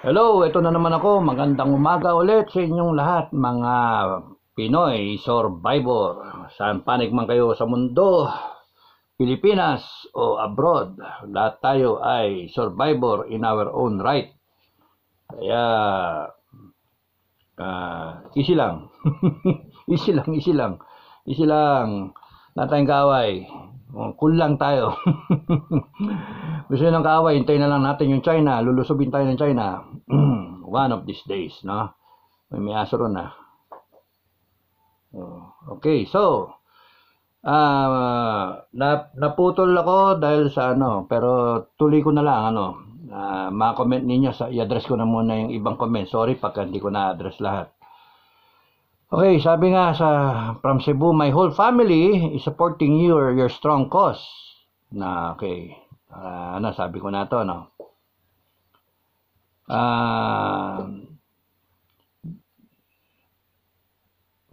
Hello, ito na naman ako. Magandang umaga ulit sa inyong lahat mga Pinoy survivor. Saan panig man kayo sa mundo, Pilipinas o abroad, lahat tayo ay survivor in our own right. Kaya, uh, easy lang. easy lang, easy lang. Easy lang. Lahat tayong kaway. Oh, cool lang tayo. Gusto ng kaaway, hintayin na lang natin yung China. Lulusubin tayo ng China. One of these days, no? May may aso ron na. Ah. Oh, okay, so, uh, naputol ako dahil sa ano, pero tuloy ko na lang, ano, uh, mga comment ninyo, sa, i-address ko na muna yung ibang comment. Sorry pagka hindi ko na-address lahat. Okay, sabi nga sa from Cebu, my whole family is supporting your your strong cause. Na okay. Uh, ano sabi ko na to, no? Uh,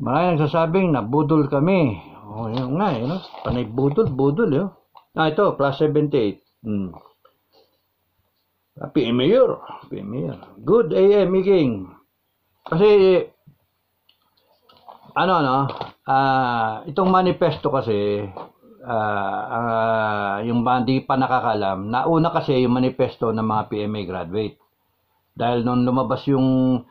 Marami nagsasabing na budol kami. O, oh, yun nga, yun. Eh, Panay budol, budol, yun. Eh, oh. Ah, ito, plus 78. Hmm. Ah, PM Mayor. PM Mayor. Good AM, King. Kasi, ano ano, uh, itong manifesto kasi uh, uh, yung ba, hindi pa nakakalam, nauna kasi yung manifesto ng mga PMA graduate. Dahil nung lumabas yung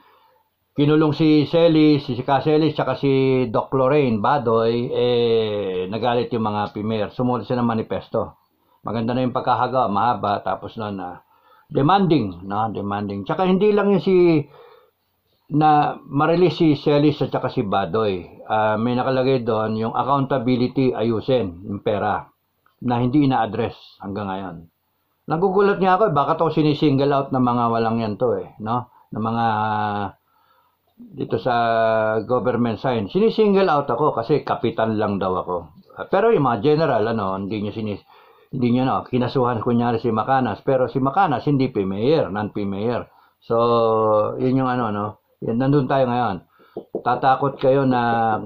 kinulong si Celis, si Caselis, tsaka si Doc Lorraine Badoy, eh, nagalit yung mga Pimer. Sumulat siya ng manifesto. Maganda na yung pagkahaga, mahaba, tapos na na demanding, na demanding. Tsaka hindi lang yung si na marelease si Celis at saka si Badoy. Uh, may nakalagay doon yung accountability ayusin, yung pera, na hindi ina-address hanggang ngayon. Nagugulat niya ako, eh, bakit ako sinisingle out ng mga walang yan to eh, no? Ng mga dito sa government sign. Sinisingle out ako kasi kapitan lang daw ako. Pero yung mga general, ano, hindi niya sinis hindi niya no, kinasuhan kunyari si Macanas. pero si Macanas, hindi P-Mayor, non-P-Mayor. So, yun yung ano, no? Yan, nandun tayo ngayon. Tatakot kayo na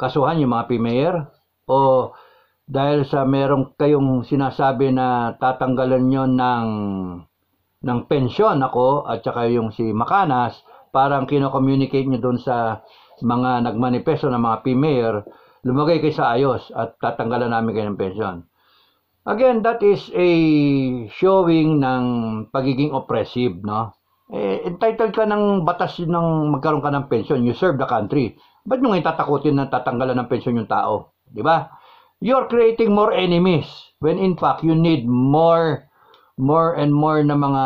kasuhan yung mga pimayer o dahil sa merong kayong sinasabi na tatanggalan nyo ng, ng pensyon ako at saka yung si Makanas, parang kino-communicate nyo doon sa mga nagmanifesto ng mga pimayer, lumagay kayo sa ayos at tatanggalan namin kayo ng pensyon. Again, that is a showing ng pagiging oppressive, no? eh, entitled ka ng batas ng magkaroon ka ng pension. You serve the country. Ba't nyo ngayon tatakutin na tatanggalan ng pension yung tao? Di ba? You're creating more enemies when in fact you need more more and more na mga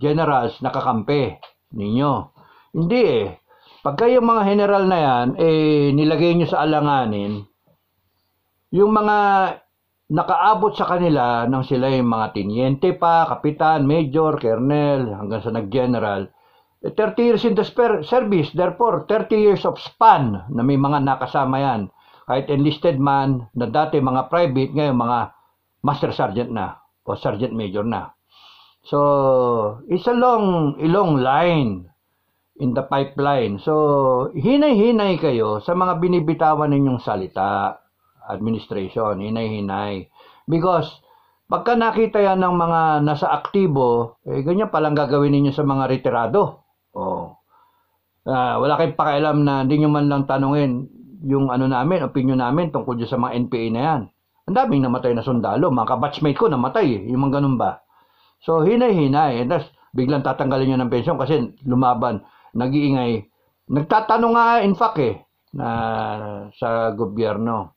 generals na kakampi ninyo. Hindi eh. Pagka yung mga general na yan, eh, nilagay nyo sa alanganin, yung mga nakaabot sa kanila nang sila yung mga tiniente pa, kapitan, major, colonel, hanggang sa nag-general. 30 eh, years in the service, therefore, 30 years of span na may mga nakasama yan. Kahit enlisted man, na dati mga private, ngayon mga master sergeant na o sergeant major na. So, it's a long, a long line in the pipeline. So, hinay-hinay kayo sa mga binibitawan ninyong salita administration, hinay-hinay. Because pagka nakita yan ng mga nasa aktibo, eh, ganyan palang gagawin ninyo sa mga retirado. Oh. Uh, wala kayong pakialam na hindi nyo man lang tanungin yung ano namin, opinion namin tungkol sa mga NPA na yan. Ang daming namatay na sundalo. Mga kabatchmate ko namatay. Eh. Yung mga ganun ba? So, hinay-hinay. And that's, biglang tatanggalin nyo ng pensyon kasi lumaban, nag-iingay. Nagtatanong nga, in fact eh, na sa gobyerno.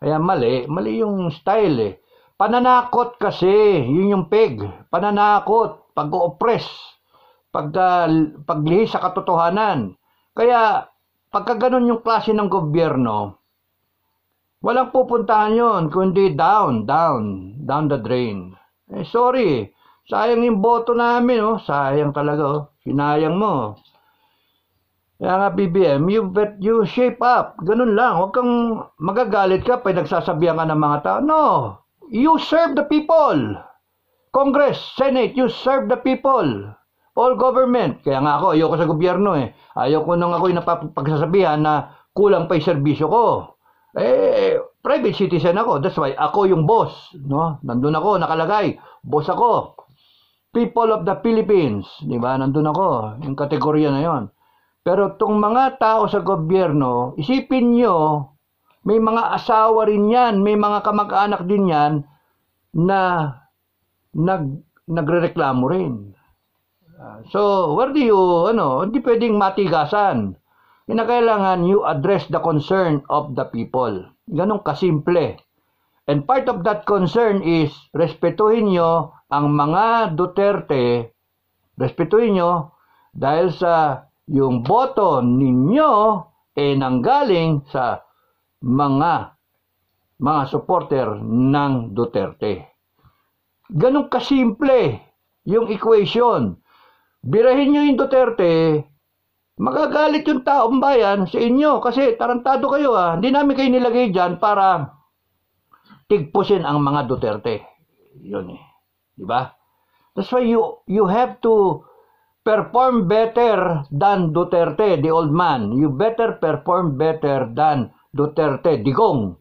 Kaya mali, mali yung style eh. Pananakot kasi, yun yung peg. Pananakot, pag-oppress, pag, uh, ah, paglihi sa katotohanan. Kaya, pagka ganun yung klase ng gobyerno, walang pupuntahan yon kundi down, down, down the drain. Eh, sorry, sayang yung boto namin, oh. sayang talaga, oh. sinayang mo. Oh. Kaya nga PBM, you, bet, you shape up. Ganun lang. Huwag kang magagalit ka pag nagsasabihan ka ng mga tao. No. You serve the people. Congress, Senate, you serve the people. All government. Kaya nga ako, ayoko sa gobyerno eh. Ayoko nung ako'y napapagsasabihan na kulang pa yung serbisyo ko. Eh, private citizen ako. That's why ako yung boss. No? Nandun ako, nakalagay. Boss ako. People of the Philippines. Di ba? Nandun ako. Yung kategorya na yon. Pero tong mga tao sa gobyerno, isipin nyo, may mga asawa rin yan, may mga kamag-anak din yan na nag, nagre-reklamo rin. Ah, so, where do you, ano, hindi pwedeng matigasan. Kinakailangan you address the concern of the people. Ganong kasimple. And part of that concern is respetuhin nyo ang mga Duterte, respetuhin nyo dahil sa yung boto ninyo ay eh nanggaling sa mga mga supporter ng Duterte. Ganong kasimple yung equation. Birahin nyo yung Duterte, magagalit yung taong bayan sa inyo kasi tarantado kayo ah. Hindi namin kayo nilagay dyan para tigpusin ang mga Duterte. Yun eh. Diba? That's why you, you have to perform better than Duterte, the old man. You better perform better than Duterte, digong.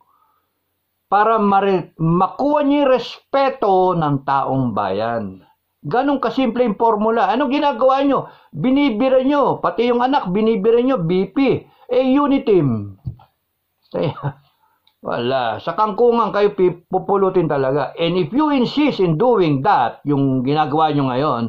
Para makuha niyo respeto ng taong bayan. Ganon kasimple yung formula. Ano ginagawa nyo? Binibira nyo. Pati yung anak, binibira nyo. BP. Eh, Unitim. Kaya, wala. Sa kangkungan kayo pupulutin talaga. And if you insist in doing that, yung ginagawa nyo ngayon,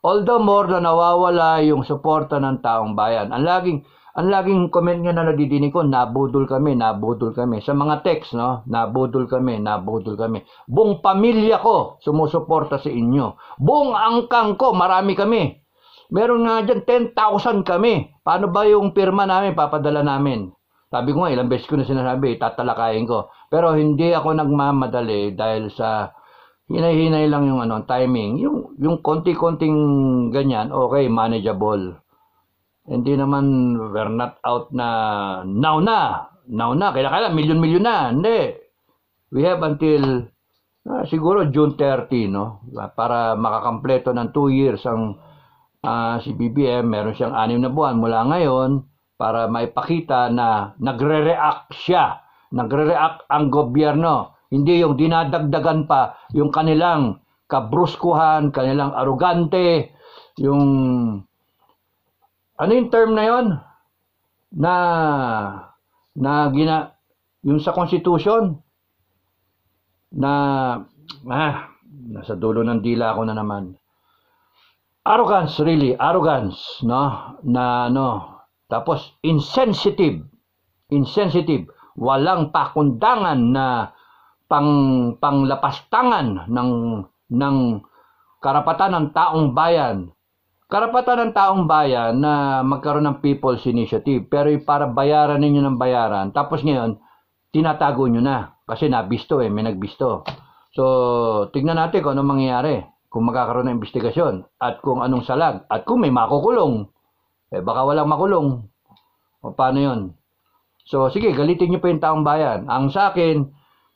Although more na nawawala yung suporta ng taong bayan. Ang laging ang laging comment niya na nadidinig ko, nabudol kami, nabudol kami. Sa mga text, no? Nabudol kami, nabudol kami. Buong pamilya ko sumusuporta sa inyo. Buong angkang ko, marami kami. Meron nga dyan, 10,000 kami. Paano ba yung pirma namin, papadala namin? Sabi ko nga, ilang beses ko na sinasabi, tatalakayin ko. Pero hindi ako nagmamadali dahil sa hinay-hinay lang yung ano, timing. Yung, yung konti-konting ganyan, okay, manageable. Hindi naman, we're not out na, now na, now na, kailangan, milyon-milyon na. Hindi. We have until, ah, siguro June 30, no? Para makakampleto ng 2 years ang uh, si BBM. Meron siyang anim na buwan mula ngayon para maipakita na nagre-react siya. Nagre-react ang gobyerno hindi yung dinadagdagan pa yung kanilang kabruskuhan, kanilang arugante, yung ano yung term na yon na na gina yung sa constitution na ah, nasa dulo ng dila ako na naman arrogance really arrogance no na ano... tapos insensitive insensitive walang pakundangan na pang panglapastangan ng ng karapatan ng taong bayan. Karapatan ng taong bayan na magkaroon ng people's initiative pero para bayaran ninyo ng bayaran. Tapos ngayon, tinatago nyo na kasi nabisto eh, may nagbisto. So, tignan natin kung ano mangyayari, kung magkakaroon ng investigasyon at kung anong salag at kung may makukulong. Eh, baka walang makulong. O paano yon So, sige, galitin nyo pa yung taong bayan. Ang sa akin,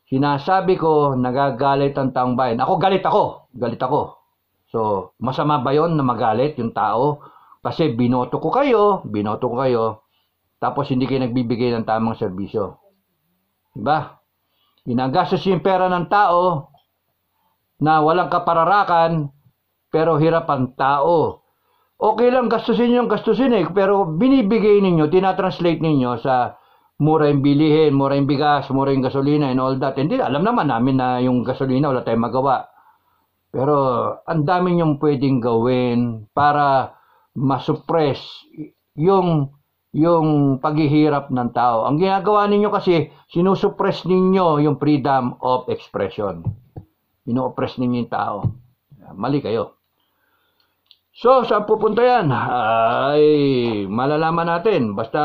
Sinasabi ko, nagagalit ang taong bayan. Ako, galit ako. Galit ako. So, masama ba yon na magalit yung tao? Kasi binoto ko kayo, binoto ko kayo, tapos hindi kayo nagbibigay ng tamang serbisyo. Diba? Inagastos yung pera ng tao na walang kapararakan, pero hirap ang tao. Okay lang, gastusin yung gastusin eh, pero binibigay ninyo, tinatranslate ninyo sa mura yung bilihin, mura yung bigas, mura yung gasolina and all that. Hindi, alam naman namin na yung gasolina wala tayong magawa. Pero ang dami niyong pwedeng gawin para masuppress yung yung paghihirap ng tao. Ang ginagawa ninyo kasi, sinusupress ninyo yung freedom of expression. Ino-oppress ninyo yung tao. Mali kayo. So, saan pupunta yan? Ay, malalaman natin. Basta,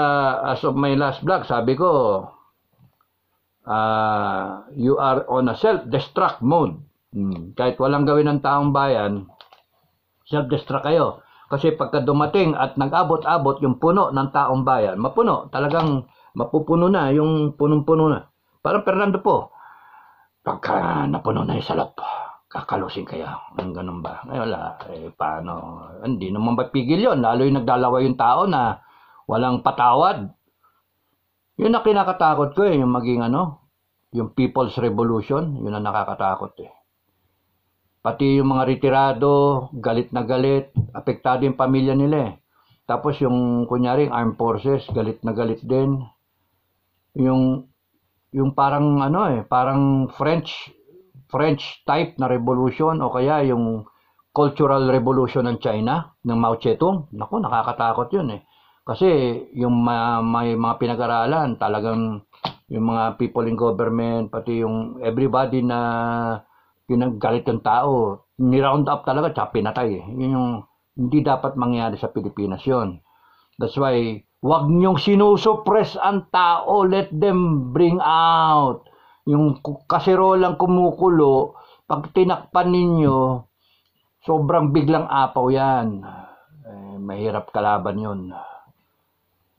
as of my last vlog, sabi ko, uh, you are on a self-destruct mode. Hmm. Kahit walang gawin ng taong bayan, self-destruct kayo. Kasi pagka dumating at nag-abot-abot yung puno ng taong bayan, mapuno, talagang mapupuno na yung punong-puno na. Parang Fernando po, pagka napuno na yung salap, kakalusin kaya ang ganun ba ngayon wala eh paano hindi naman mapigil yon lalo yung nagdalawa yung tao na walang patawad yun ang kinakatakot ko eh yung maging ano yung people's revolution yun ang nakakatakot eh pati yung mga retirado galit na galit apektado yung pamilya nila eh tapos yung kunyari armed forces galit na galit din yung yung parang ano eh parang French French type na revolution o kaya yung cultural revolution ng China ng Mao Zedong. Nako, nakakatakot 'yun eh. Kasi yung ma- may mga pinag-aralan, talagang yung mga people in government, pati yung everybody na pinaggalit ng tao, ni-round up talaga tsaka pinatay. Eh. Yun yung hindi dapat mangyari sa Pilipinas yon. That's why, wag niyong sinusuppress ang tao. Let them bring out yung kaserolang kumukulo, pag tinakpan ninyo, sobrang biglang apaw yan. Eh, mahirap kalaban yun.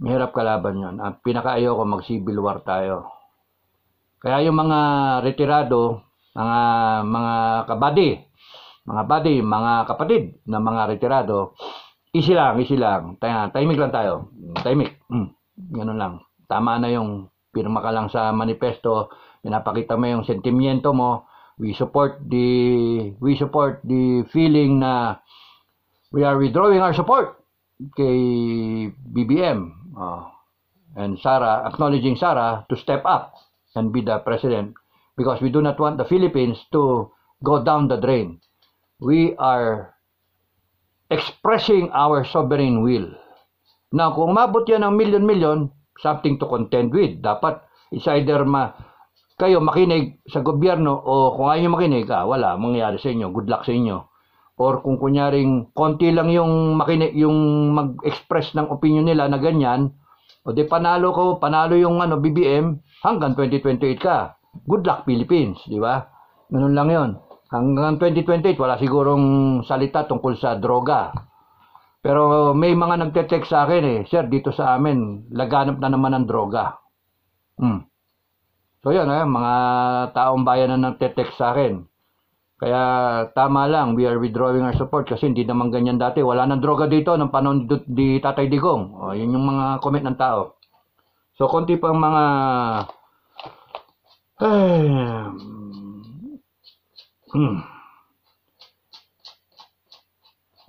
Mahirap kalaban yun. Ang pinakaayaw ko, mag-civil war tayo. Kaya yung mga retirado, mga mga kabady, mga buddy, mga kapatid na mga retirado, easy lang, easy lang. Tayo, timing lang tayo. Timing. Mm, ganun lang. Tama na yung pirma ka lang sa manifesto pinapakita mo yung sentimiento mo we support the we support the feeling na we are withdrawing our support kay BBM uh, oh. and Sara acknowledging Sara to step up and be the president because we do not want the Philippines to go down the drain we are expressing our sovereign will na kung umabot yan ng million-million, something to contend with. Dapat, it's either ma, kayo makinig sa gobyerno o kung ayaw nyo makinig, ah, wala, mangyayari sa inyo, good luck sa inyo. Or kung kunyaring konti lang yung, makinig, yung mag-express ng opinion nila na ganyan, o di panalo ko, panalo yung ano, BBM, hanggang 2028 ka. Good luck Philippines, di ba? Ganun lang yon. Hanggang 2028, wala sigurong salita tungkol sa droga. Pero may mga nagte-text sa akin eh, Sir, dito sa amin, laganap na naman ang droga. Hmm. So yun, eh, mga taong bayan na nagtetext sa akin. Kaya tama lang, we are withdrawing our support kasi hindi naman ganyan dati. Wala nang droga dito ng panahon di Tatay Digong. O, yun yung mga comment ng tao. So, konti pang mga... Ay, hmm.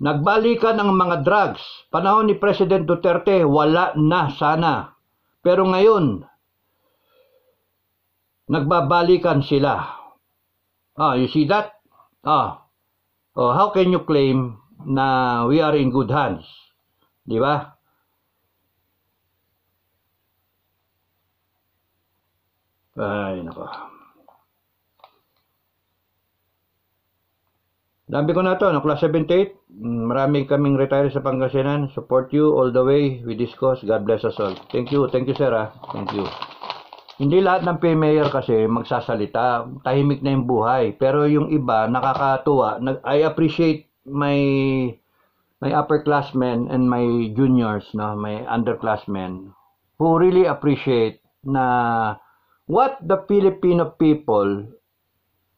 Nagbalikan ang mga drugs. Panahon ni President Duterte, wala na sana. Pero ngayon, Nagbabalikan sila. Ah, you see that? Ah. Oh, how can you claim na we are in good hands? Di ba? Ay, nako. Dambi ko na to, no? class 78. Mm, maraming kaming retire sa Pangasinan. Support you all the way. We discuss. God bless us all. Thank you. Thank you, Sarah. Thank you. Hindi lahat ng premier kasi magsasalita, tahimik na yung buhay. Pero yung iba, nakakatuwa. Nag, I appreciate my my upperclassmen and my juniors, no, my underclassmen who really appreciate na what the Filipino people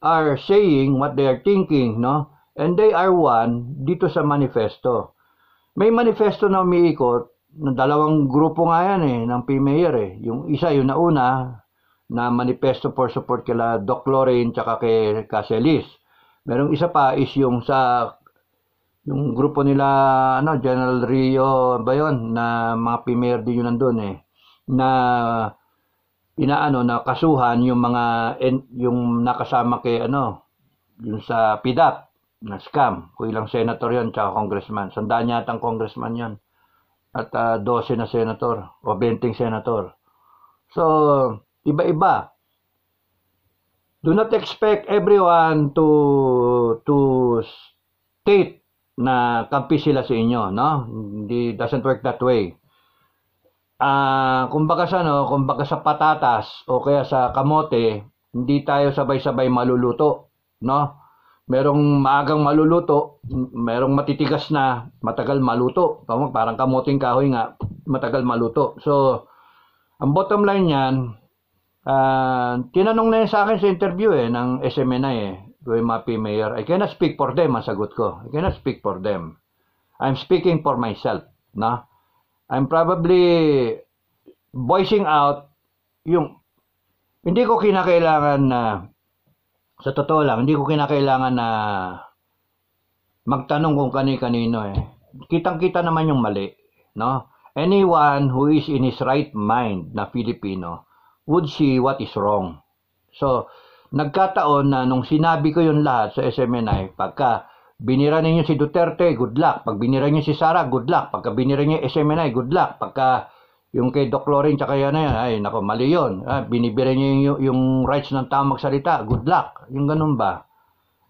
are saying, what they are thinking, no? And they are one dito sa manifesto. May manifesto na umiikot dalawang grupo nga yan eh, ng P-Mayor eh. Yung isa, yung nauna, na manifesto for support kila Doc Lorraine tsaka kay Caselis. Merong isa pa is yung sa yung grupo nila ano General Rio ba yun na mga premier din yun nandoon eh na inaano na kasuhan yung mga yung nakasama kay ano yung sa PIDAP na scam ko ilang senator yon tsaka congressman sandaan yata ang congressman yon at uh, ah, 12 na senator o 20 senator. So, iba-iba. Do not expect everyone to to state na kampi sila sa inyo, no? Hindi doesn't work that way. Ah, uh, kumbaga sa no, kumbaga sa patatas o kaya sa kamote, hindi tayo sabay-sabay maluluto, no? merong maagang maluluto, merong matitigas na, matagal maluto. Parang kamoting kahoy nga, matagal maluto. So, ang bottom line niyan, uh, tinanong na yun sa akin sa interview eh, ng SMNI eh, kay Mapi Mayor, I cannot speak for them, ang sagot ko. I cannot speak for them. I'm speaking for myself. Na? I'm probably voicing out yung hindi ko kinakailangan na uh, sa totoo lang, hindi ko kinakailangan na magtanong kung kani-kanino eh. Kitang-kita naman yung mali, no? Anyone who is in his right mind na Filipino would see what is wrong. So, nagkataon na nung sinabi ko yung lahat sa SMNI, pagka binira ninyo si Duterte, good luck. Pag binira niyo si Sara, good luck. Pagka binira niyo SMNI, good luck. Pagka yung kay Doc Loring tsaka yan na yan, ay nako mali yun. Ah, binibira niya yung, yung rights ng tao magsalita. Good luck. Yung ganun ba?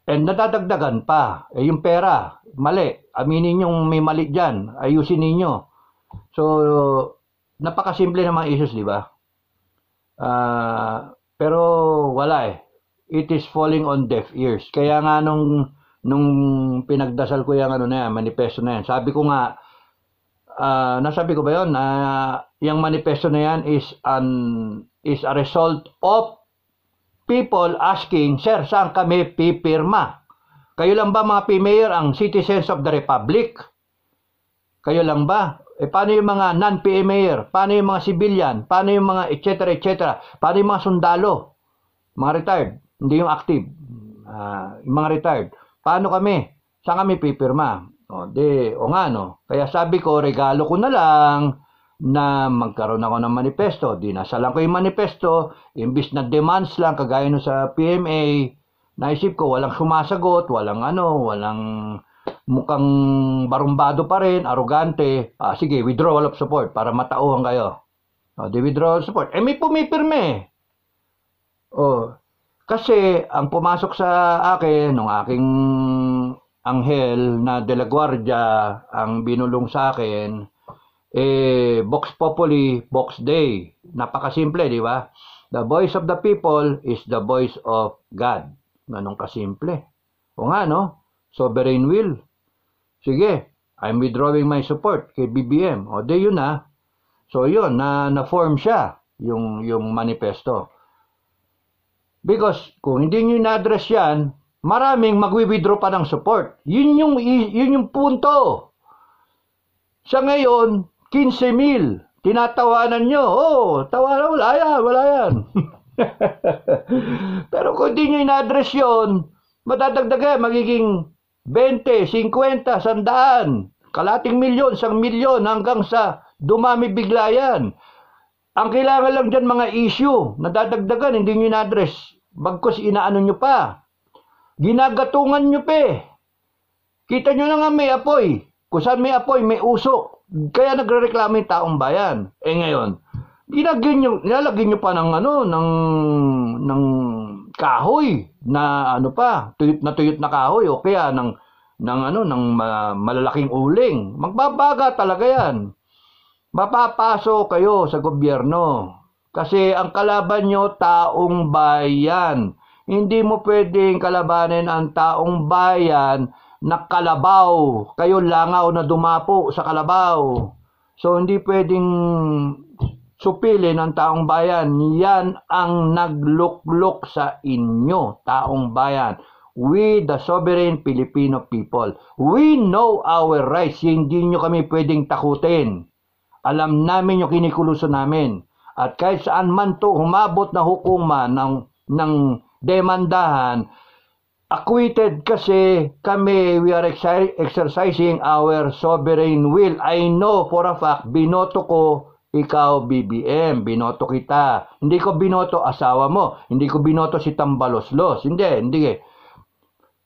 And nadadagdagan pa. Eh, yung pera, mali. Aminin yung may mali dyan. Ayusin ninyo. So, napakasimple ng mga issues, di ba? Uh, pero wala eh. It is falling on deaf ears. Kaya nga nung, nung pinagdasal ko yung ano na yan, manifesto na yan, sabi ko nga, uh, nasabi ko ba yon na uh, yung manifesto na yan is an is a result of people asking, Sir, saan kami pipirma? Kayo lang ba mga P-Mayor ang citizens of the Republic? Kayo lang ba? E paano yung mga non p mayor? Paano yung mga civilian? Paano yung mga etc. etc.? Paano yung mga sundalo? Mga retired. Hindi yung active. Uh, yung mga retired. Paano kami? Saan kami pipirma? O, di, o nga, no? Kaya sabi ko, regalo ko na lang na magkaroon ako ng manifesto. Dinasalan ko yung manifesto, imbis na demands lang, kagaya no sa PMA, naisip ko, walang sumasagot, walang ano, walang mukhang barumbado pa rin, arugante. Ah, sige, withdrawal of support para matauhan kayo. O, di withdrawal of support. Eh, may pumipirme. O, kasi ang pumasok sa akin, nung aking anghel na De La Guardia ang binulong sa akin, eh, Vox Populi, Vox Dei. Napakasimple, di ba? The voice of the people is the voice of God. Ganong kasimple. O nga, no? Sovereign will. Sige, I'm withdrawing my support kay BBM. O, de yun na. Ah. So, yun, na, na-form siya yung, yung manifesto. Because kung hindi nyo na-address yan, maraming magwi-withdraw pa ng support. Yun yung, yun yung punto. Sa ngayon, 15,000. Tinatawanan nyo. Oh, tawanan, wala yan, wala yan. Pero kung di nyo in-address yun, matadagdaga, magiging 20, 50, 100, kalating milyon, sang milyon, hanggang sa dumami bigla yan. Ang kailangan lang dyan mga issue, nadadagdagan, hindi nyo in-address. Bagkos inaano nyo pa. Ginagatungan nyo pe. Kita nyo na nga may apoy. Kung may apoy, may usok. Kaya nagre-reklamo yung taong bayan. Eh ngayon, ginagyan nyo, nilalagyan nyo pa ng ano, ng, ng kahoy na ano pa, tuyot na tuyot na kahoy o kaya ng ng ano ng uh, malalaking uling. Magbabaga talaga 'yan. Mapapaso kayo sa gobyerno. Kasi ang kalaban nyo, taong bayan. Hindi mo pwedeng kalabanin ang taong bayan na kalabaw. Kayo langaw na dumapo sa kalabaw. So hindi pwedeng supilin ang taong bayan. Yan ang naglukluk sa inyo, taong bayan. We, the sovereign Filipino people, we know our rights. Hindi nyo kami pwedeng takutin. Alam namin yung kinikuluso namin. At kahit saan man to humabot na hukuman ng, ng demandahan. Acquitted kasi kami, we are exercising our sovereign will. I know for a fact, binoto ko ikaw BBM, binoto kita. Hindi ko binoto asawa mo. Hindi ko binoto si Tambaloslos. Hindi, hindi.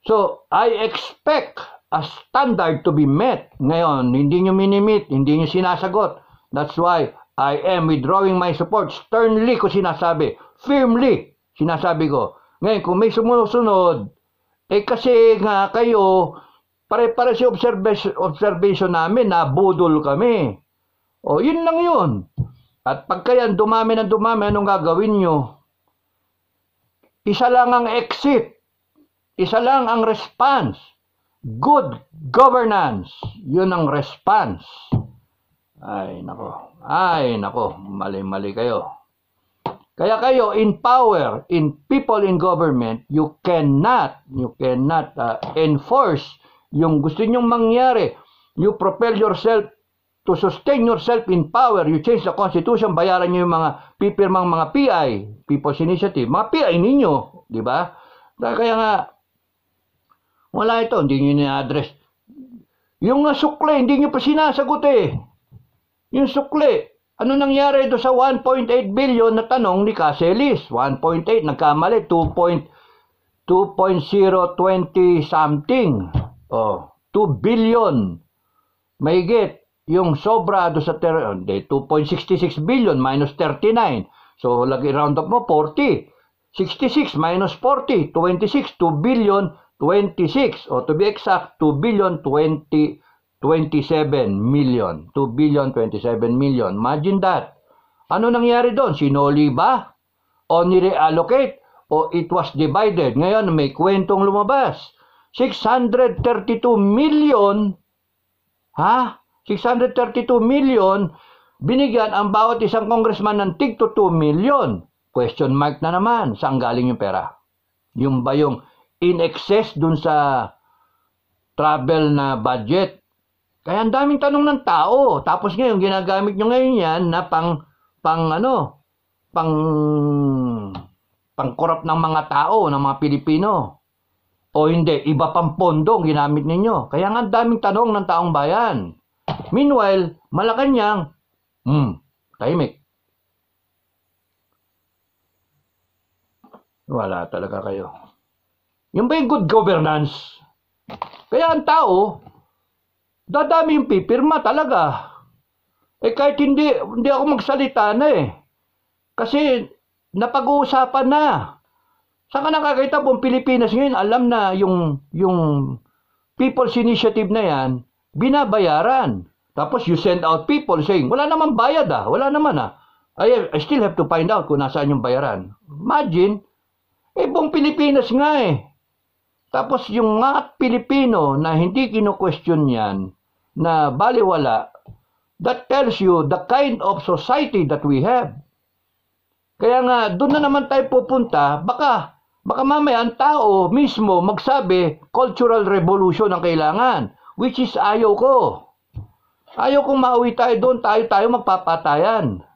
So, I expect a standard to be met. Ngayon, hindi nyo minimit, hindi nyo sinasagot. That's why I am withdrawing my support. Sternly ko sinasabi. Firmly sinasabi ko. Ngayon, kung may sumusunod, eh kasi nga kayo, pare-pare si observation, observation namin na budol kami. O, yun lang yun. At pagkayan, dumami ng dumami, anong gagawin nyo? Isa lang ang exit. Isa lang ang response. Good governance. Yun ang response. Ay, nako. Ay, nako. Mali-mali kayo. Kaya kayo, in power, in people in government, you cannot, you cannot uh, enforce yung gusto nyong mangyari. You propel yourself to sustain yourself in power. You change the constitution, bayaran nyo yung mga pipirmang mga PI, People's Initiative, mga PI ninyo, di ba? Kaya nga, wala ito, hindi nyo na-address. Yung nga sukle, hindi nyo pa sinasagot eh. Yung sukle, ano nangyari do sa 1.8 billion na tanong ni Caselis? 1.8, nagkamali, 2.020 something. Oh, 2 billion. Mahigit yung sobra do sa 2.66 billion minus 39. So, lagi round up mo, 40. 66 minus 40, 26, 2 billion, 26. O, to be exact, 2 billion, 20, 27 million. 2 billion, 27 million. Imagine that. Ano nangyari doon? Sinoli ba? O nireallocate? O it was divided? Ngayon, may kwentong lumabas. 632 million, ha? 632 million, binigyan ang bawat isang congressman ng tig 2 million. Question mark na naman, saan galing yung pera? Yung ba yung in excess dun sa travel na budget kaya ang daming tanong ng tao. Tapos ngayon, ginagamit nyo ngayon yan na pang, pang ano, pang, pang corrupt ng mga tao, ng mga Pilipino. O hindi, iba pang pondo ang ginamit ninyo. Kaya nga ang daming tanong ng taong bayan. Meanwhile, Malacanang, hmm, tahimik. Wala talaga kayo. Yung ba yung good governance? Kaya ang tao, dadami yung pipirma talaga. Eh kahit hindi, hindi ako magsalita na eh. Kasi napag-uusapan na. Saan ka nakakita po ang Pilipinas ngayon, alam na yung, yung People's Initiative na yan, binabayaran. Tapos you send out people saying, wala naman bayad ah, wala naman ah. I, I still have to find out kung nasaan yung bayaran. Imagine, eh buong Pilipinas nga eh. Tapos yung mga Pilipino na hindi kino-question yan, na baliwala, that tells you the kind of society that we have. Kaya nga, doon na naman tayo pupunta, baka, baka mamaya ang tao mismo magsabi, cultural revolution ang kailangan, which is ayaw ko. Ayaw kong mauwi tayo doon, tayo-tayo magpapatayan.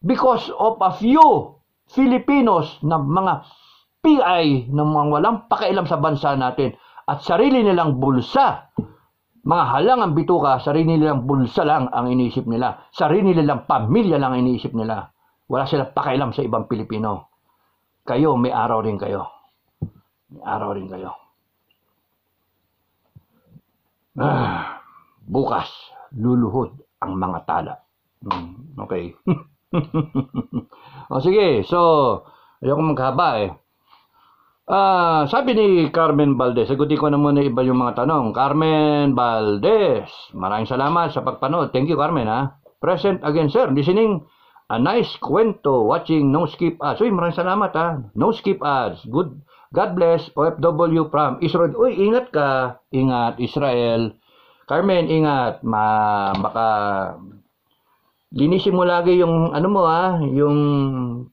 Because of a few Filipinos na mga PI ng mga walang pakialam sa bansa natin at sarili nilang bulsa Mahalang ang bituka, sarili nilang bulsa lang ang iniisip nila. Sarili nilang pamilya lang ang iniisip nila. Wala silang pakialam sa ibang Pilipino. Kayo, may araw rin kayo. May araw rin kayo. Ah, bukas, luluhod ang mga tala. Hmm, okay. o sige, so, ayoko magkaba eh. Ah, sabi ni Carmen Valdez, sagutin ko na muna iba yung mga tanong. Carmen Valdez, maraming salamat sa pagpanood. Thank you, Carmen, ha? Present again, sir. Listening, a nice kwento, watching, no skip ads. Uy, maraming salamat, ha? No skip ads. Good, God bless, OFW from Israel. Uy, ingat ka. Ingat, Israel. Carmen, ingat. Ma, baka linisin mo lagi yung ano mo ha, ah, yung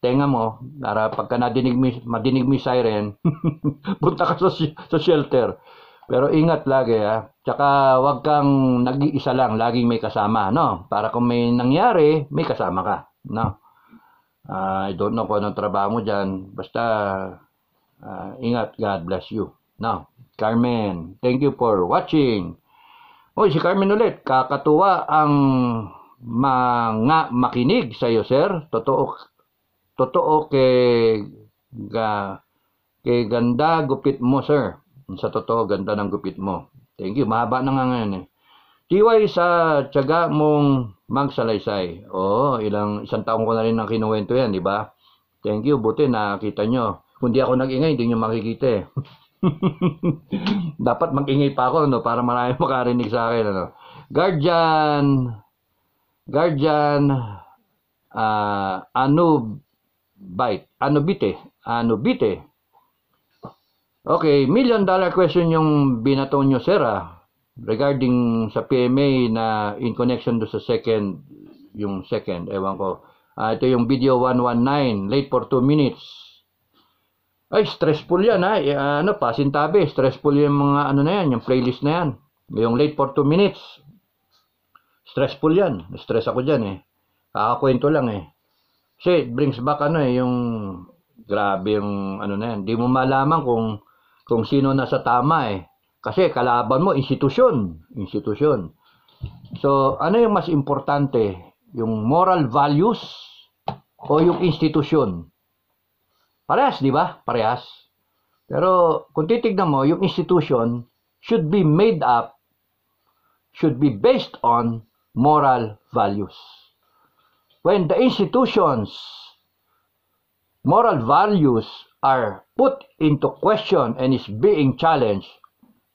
tenga mo para pagka nadinig mi, madinig mi siren, punta ka sa, sa shelter. Pero ingat lagi ha. Ah. Tsaka wag kang nag-iisa lang, laging may kasama, no? Para kung may nangyari, may kasama ka, no? Uh, I don't know kung anong trabaho mo dyan. Basta uh, ingat. God bless you. Now, Carmen, thank you for watching. Oy, si Carmen ulit. Kakatuwa ang mga makinig sa iyo, sir. Totoo totoo kay ga, kay ganda gupit mo, sir. Sa totoo ganda ng gupit mo. Thank you. Mahaba na nga ngayon eh. Tiway sa tiyaga mong magsalaysay. Oo, oh, ilang isang taong ko na rin ang kinuwento yan, di ba? Thank you. Buti nakita nyo. Kung di ako nag-ingay, hindi nyo makikita eh. Dapat mag-ingay pa ako no, para marami makarinig sa akin. Ano. Guardian guardian uh, Anubite. Anubite. Anubite. Okay, million dollar question yung binato nyo, sir, ah, regarding sa PMA na in connection do sa second, yung second, ewan ko. Uh, ito yung video 119, late for 2 minutes. Ay, stressful yan ha. Ah, e, ano, pasintabi. Stressful yung mga ano na yan, yung playlist na yan. Yung late for 2 minutes. Stressful yan. Stress ako dyan eh. Kakakwento lang eh. Kasi it brings back ano eh, yung grabe yung ano na yan. Di mo malaman kung kung sino nasa tama eh. Kasi kalaban mo, institusyon. Institusyon. So, ano yung mas importante? Yung moral values o yung institusyon? Parehas, di ba? Parehas. Pero kung titignan mo, yung institution should be made up, should be based on moral values. When the institution's moral values are put into question and is being challenged,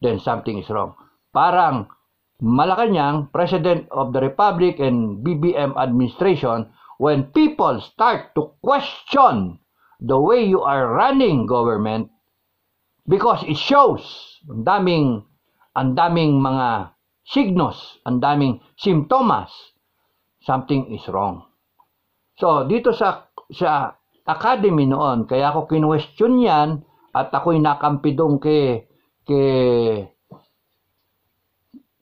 then something is wrong. Parang Malacanang, President of the Republic and BBM administration, when people start to question the way you are running government, because it shows, ang daming, ang daming mga signos, ang daming simptomas, something is wrong. So, dito sa, sa academy noon, kaya ako kinwestiyon yan at ako'y nakampi doon kay, kay,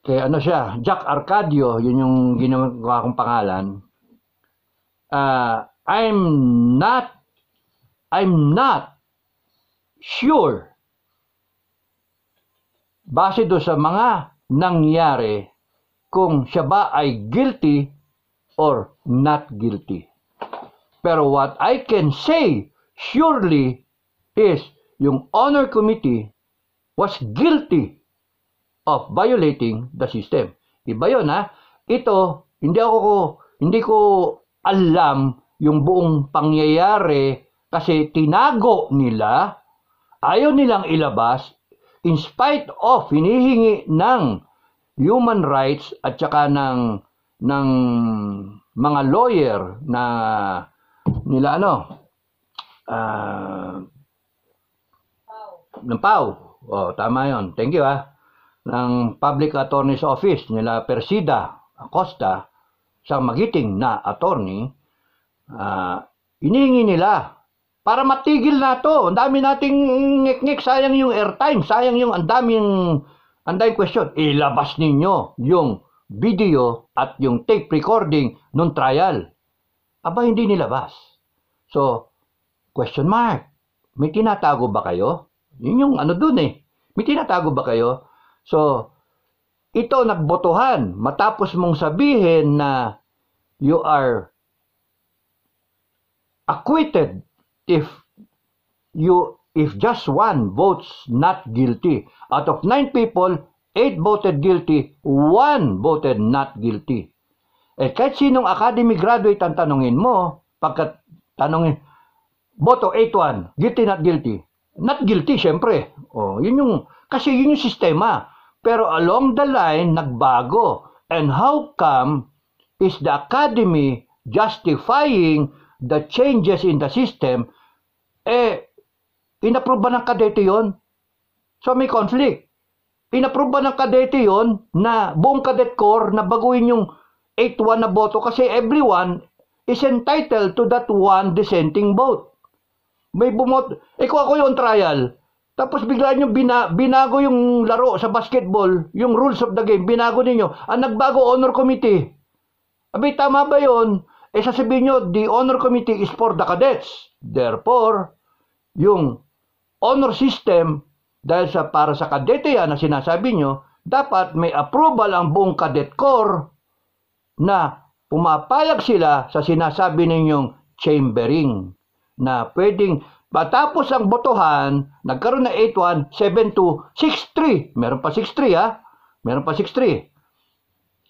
kay ano siya, Jack Arcadio, yun yung ginawa kong pangalan. Uh, I'm not, I'm not sure base do sa mga nangyari kung siya ba ay guilty or not guilty. Pero what I can say surely is yung honor committee was guilty of violating the system. Iba yun ha. Ito, hindi ako ko, hindi ko alam yung buong pangyayari kasi tinago nila, ayaw nilang ilabas in spite of hinihingi ng human rights at saka ng ng mga lawyer na nila ano uh, ng PAW. Oh, tama 'yon. Thank you ah. Ng Public Attorney's Office nila Persida Acosta sa magiting na attorney uh, ah, iningi nila para matigil na to. Ang dami nating ngik-ngik, sayang yung airtime, sayang yung ang daming ang daming question. Ilabas ninyo yung video at yung tape recording nung trial. Aba, hindi nilabas. So, question mark. May tinatago ba kayo? Yun yung ano dun eh. May tinatago ba kayo? So, ito nagbotohan matapos mong sabihin na you are acquitted if you if just one votes not guilty out of nine people eight voted guilty one voted not guilty eh kahit sinong academy graduate ang tanungin mo pagkat tanungin boto 8-1 guilty not guilty not guilty syempre oh yun yung kasi yun yung sistema pero along the line nagbago and how come is the academy justifying the changes in the system eh, ba ng kadete yon. So may conflict. ba ng kadete yon na buong cadet corps na baguhin yung 8-1 na boto kasi everyone is entitled to that one dissenting vote. May bumot, eh ako yung trial, tapos bigla nyo bina, binago yung laro sa basketball, yung rules of the game, binago ninyo. Ang nagbago, honor committee. Abi, tama ba yon? eh sasabihin nyo, the honor committee is for the cadets. Therefore, yung honor system, dahil sa para sa kadete yan na sinasabi nyo, dapat may approval ang buong cadet corps na pumapayag sila sa sinasabi ninyong chambering na pwedeng matapos ang botohan, nagkaroon na 8-1, 7-2, 6-3. Meron pa 6-3 ha? Ah. Meron pa 6-3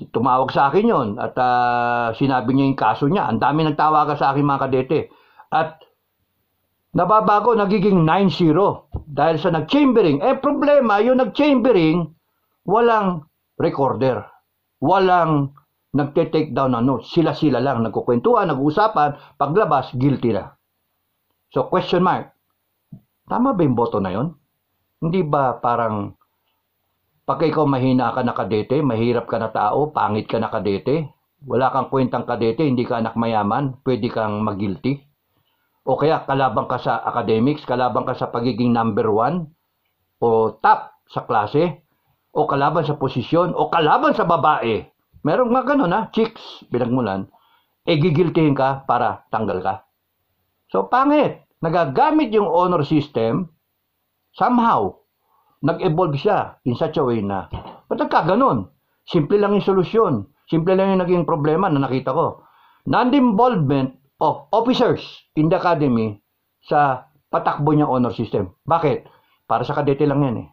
tumawag sa akin yon at uh, sinabi niya yung kaso niya. Ang dami nagtawagan sa akin mga kadete. At nababago, nagiging 9-0 dahil sa nag-chambering. Eh problema, yung nag-chambering, walang recorder. Walang nagte-take down na notes. Sila-sila lang nagkukwentuhan, nag-uusapan, paglabas, guilty na. So question mark, tama ba yung boto na yon? Hindi ba parang Pagka ikaw mahina ka na kadete, mahirap ka na tao, pangit ka na kadete, wala kang kwentang kadete, hindi ka anak mayaman, pwede kang magilty. O kaya kalabang ka sa academics, kalabang ka sa pagiging number one, o top sa klase, o kalaban sa posisyon, o kalaban sa babae. Meron nga ganun ha, chicks, binagmulan, e eh, gigiltihin ka para tanggal ka. So pangit, nagagamit yung honor system somehow nag-evolve siya in such a way na, ba't nagkaganon? Simple lang yung solusyon. Simple lang yung naging problema na nakita ko. Non-involvement of officers in the academy sa patakbo niyang honor system. Bakit? Para sa kadete lang yan eh.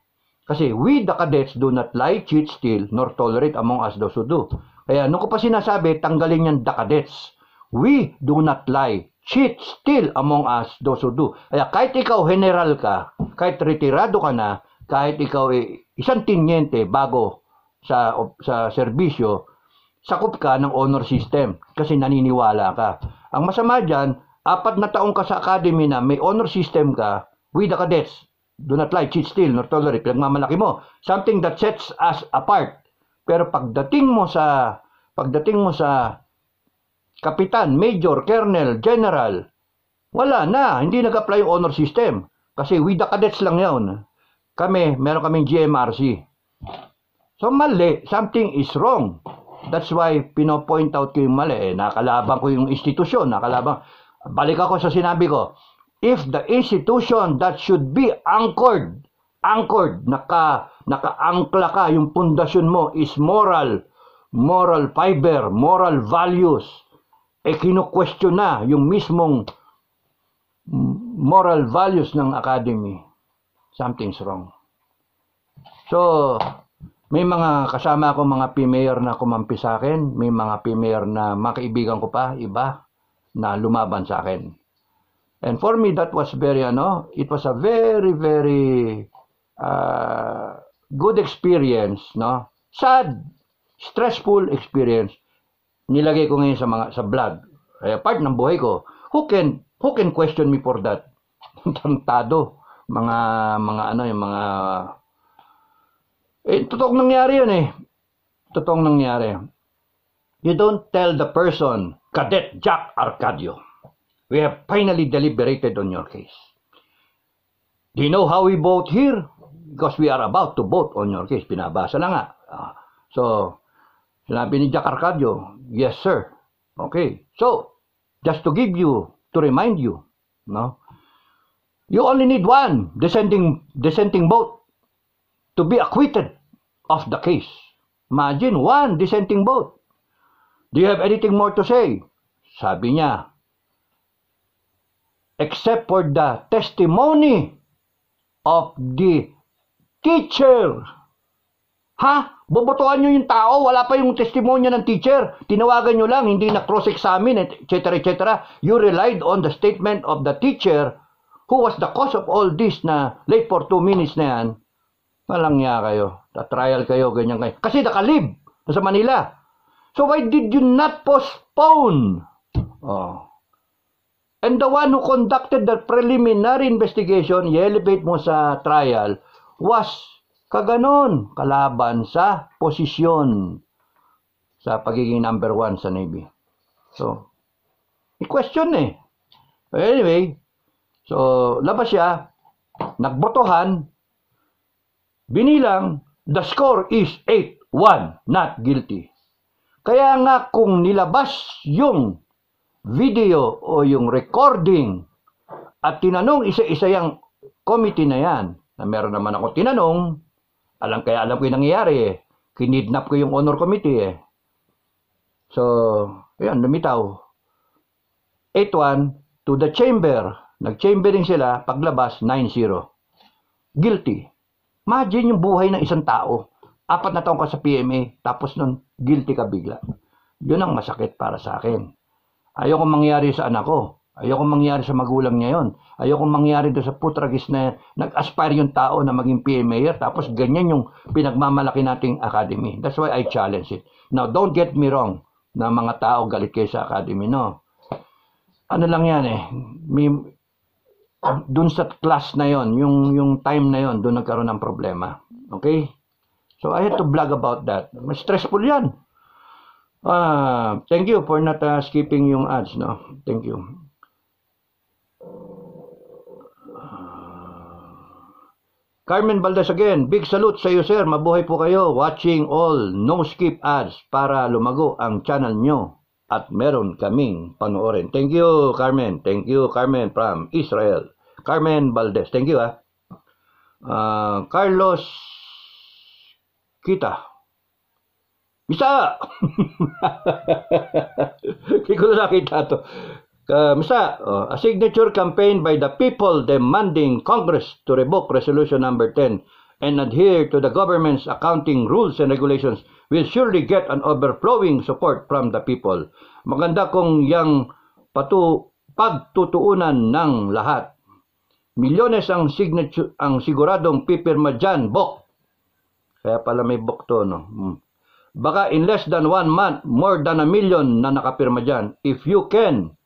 Kasi we the cadets do not lie, cheat, steal, nor tolerate among us those who do. Kaya nung ko pa sinasabi, tanggalin yan the cadets. We do not lie, cheat, steal among us those who do. Kaya kahit ikaw general ka, kahit retirado ka na, kahit ikaw eh, isang tinyente bago sa sa serbisyo, sakop ka ng honor system kasi naniniwala ka. Ang masama diyan, apat na taong ka sa academy na may honor system ka with the cadets. Do not lie, cheat, steal, nor tolerate. Pinagmamalaki mo. Something that sets us apart. Pero pagdating mo sa pagdating mo sa kapitan, major, colonel, general, wala na. Hindi nag-apply yung honor system. Kasi with the cadets lang yun kami, meron kaming GMRC. So mali, something is wrong. That's why pinopoint out ko yung mali. Eh, nakalaban ko yung institusyon. Nakalaban. Balik ako sa sinabi ko. If the institution that should be anchored, anchored, naka, naka-angkla ka, yung pundasyon mo is moral, moral fiber, moral values, eh kinu-question na yung mismong moral values ng academy something's wrong. So, may mga kasama ko mga pimayor na kumampi sa akin, may mga pimayor na makaibigan ko pa, iba, na lumaban sa akin. And for me, that was very, ano, it was a very, very uh, good experience, no? Sad, stressful experience. Nilagay ko ngayon sa mga sa blog. Kaya part ng buhay ko. Who can who can question me for that? Tantado mga mga ano yung mga eh totoong nangyari yun eh totoong nangyari you don't tell the person cadet Jack Arcadio we have finally deliberated on your case do you know how we vote here because we are about to vote on your case binabasa lang nga ah, so sinabi ni Jack Arcadio yes sir okay so just to give you to remind you no You only need one dissenting, dissenting vote to be acquitted of the case. Imagine, one dissenting vote. Do you have anything more to say? Sabi niya, except for the testimony of the teacher. Ha? Bobotohan niyo yung tao, wala pa yung testimonya ng teacher. Tinawagan niyo lang, hindi na cross-examine, etc. etc. You relied on the statement of the teacher who was the cause of all this na late for 2 minutes na yan, malangya kayo. Ta-trial kayo, ganyan kayo. Kasi nakalib sa Manila. So why did you not postpone? Oh. And the one who conducted the preliminary investigation, i-elevate mo sa trial, was kaganon, kalaban sa posisyon sa pagiging number one sa Navy. So, i-question eh. Anyway, So, labas siya, nagbotohan, binilang, the score is 8-1, not guilty. Kaya nga kung nilabas yung video o yung recording at tinanong isa-isa yung committee na yan, na meron naman ako tinanong, alam kaya alam ko yung nangyayari eh. Kinidnap ko yung honor committee eh. So, ayan, lumitaw. 8-1 to the chamber. Nag-chambering sila, paglabas, 9-0. Guilty. Imagine yung buhay ng isang tao. Apat na taon ka sa PMA, tapos nun, guilty ka bigla. Yun ang masakit para sa akin. Ayoko mangyari sa anak ko. Ayoko mangyari sa magulang niya yon. Ayoko mangyari doon sa putragis na nag-aspire yung tao na maging PMAer, tapos ganyan yung pinagmamalaki nating academy. That's why I challenge it. Now, don't get me wrong na mga tao galit kayo sa academy, no? Ano lang yan eh. May, doon sa class na yon, yung yung time na yon, doon nagkaroon ng problema. Okay? So I had to blog about that. Mas stressful 'yan. Ah, thank you for not uh, skipping yung ads, no. Thank you. Carmen Valdez again, big salute sa iyo sir. Mabuhay po kayo watching all no skip ads para lumago ang channel nyo at meron kaming panoorin. Thank you, Carmen. Thank you, Carmen from Israel. Carmen Valdez. Thank you, ha. Uh, ah, Carlos Kita. Misa! Kiko na nakita to. Uh, ah, Misa, oh, a signature campaign by the people demanding Congress to revoke Resolution Number 10 and adhere to the government's accounting rules and regulations will surely get an overflowing support from the people. Maganda kung yang patu pagtutuunan ng lahat. Milyones ang signature ang siguradong pipirma dyan, bok. Kaya pala may bok to, no? Hmm. Baka in less than one month, more than a million na nakapirma dyan. If you can,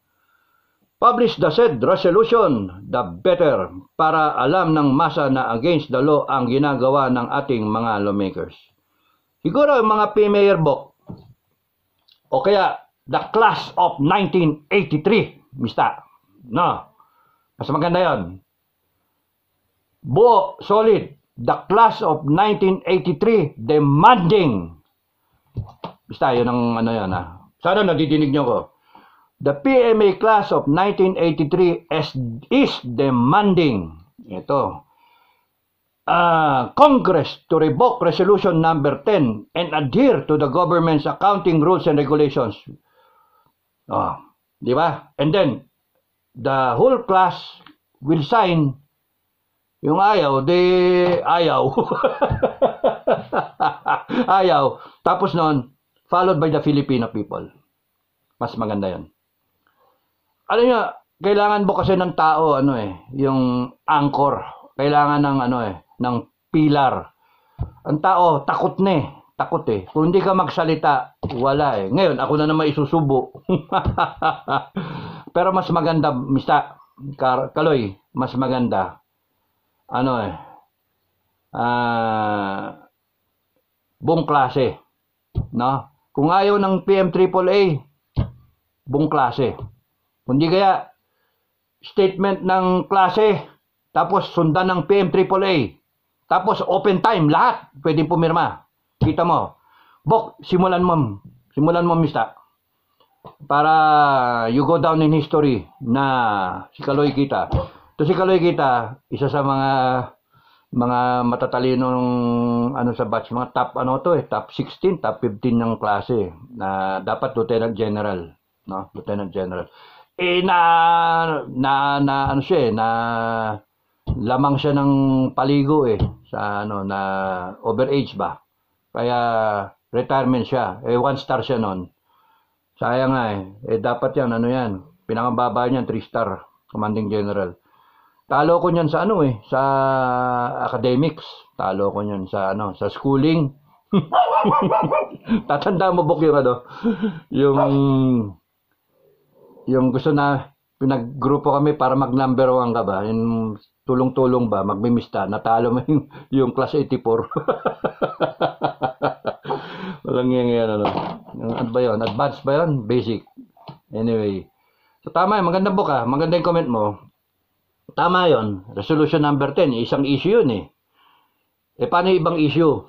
Publish the said resolution, the better, para alam ng masa na against the law ang ginagawa ng ating mga lawmakers. Siguro yung mga P-Mayor Bok, o kaya the class of 1983, mista, no, mas maganda yon. Buo, solid, the class of 1983 demanding, mista, yun ang ano yan ha. Sana nadidinig nyo ko The PMA class of 1983 is, is demanding ito uh, Congress to revoke Resolution Number 10 and adhere to the government's accounting rules and regulations. Oh, di ba? And then, the whole class will sign yung ayaw, di ayaw. ayaw. Tapos noon, followed by the Filipino people. Mas maganda 'yon ano niya, kailangan mo kasi ng tao, ano eh, yung anchor. Kailangan ng, ano eh, ng pilar. Ang tao, takot na eh. Takot eh. Kung hindi ka magsalita, wala eh. Ngayon, ako na naman isusubo. Pero mas maganda, Mr. Kar Kaloy, mas maganda. Ano eh, ah, uh, buong klase. No? Kung ayaw ng PM AAA, buong klase. Kundi kaya statement ng klase, tapos sundan ng PMAAA, tapos open time, lahat pwedeng pumirma. Kita mo. Bok, simulan mo, simulan mo mista. Para you go down in history na si Kaloy Kita. To si Kaloy Kita, isa sa mga mga matatalinong ano sa batch mga top ano to eh top 16 top 15 ng klase na dapat lieutenant general no lieutenant general eh na na na ano siya eh, na lamang siya ng paligo eh sa ano na overage ba. Kaya retirement siya. Eh one star siya noon. Sayang nga eh. eh dapat 'yan ano 'yan. Pinakababa niyan 3 star commanding general. Talo ko niyan sa ano eh, sa academics. Talo ko niyan sa ano, sa schooling. Tatanda mo bok yung ano, yung yung gusto na pinaggrupo kami para mag number 1 ka ba? Yung tulong-tulong ba? Magmimista. Natalo mo yung, yung class 84. Walang yan yan. Ano. Ano ba yun? Advanced ba yun? Basic. Anyway. So tama yun. Maganda book ah. Maganda yung comment mo. Tama yon Resolution number 10. Isang issue yun eh. Eh, paano ibang issue?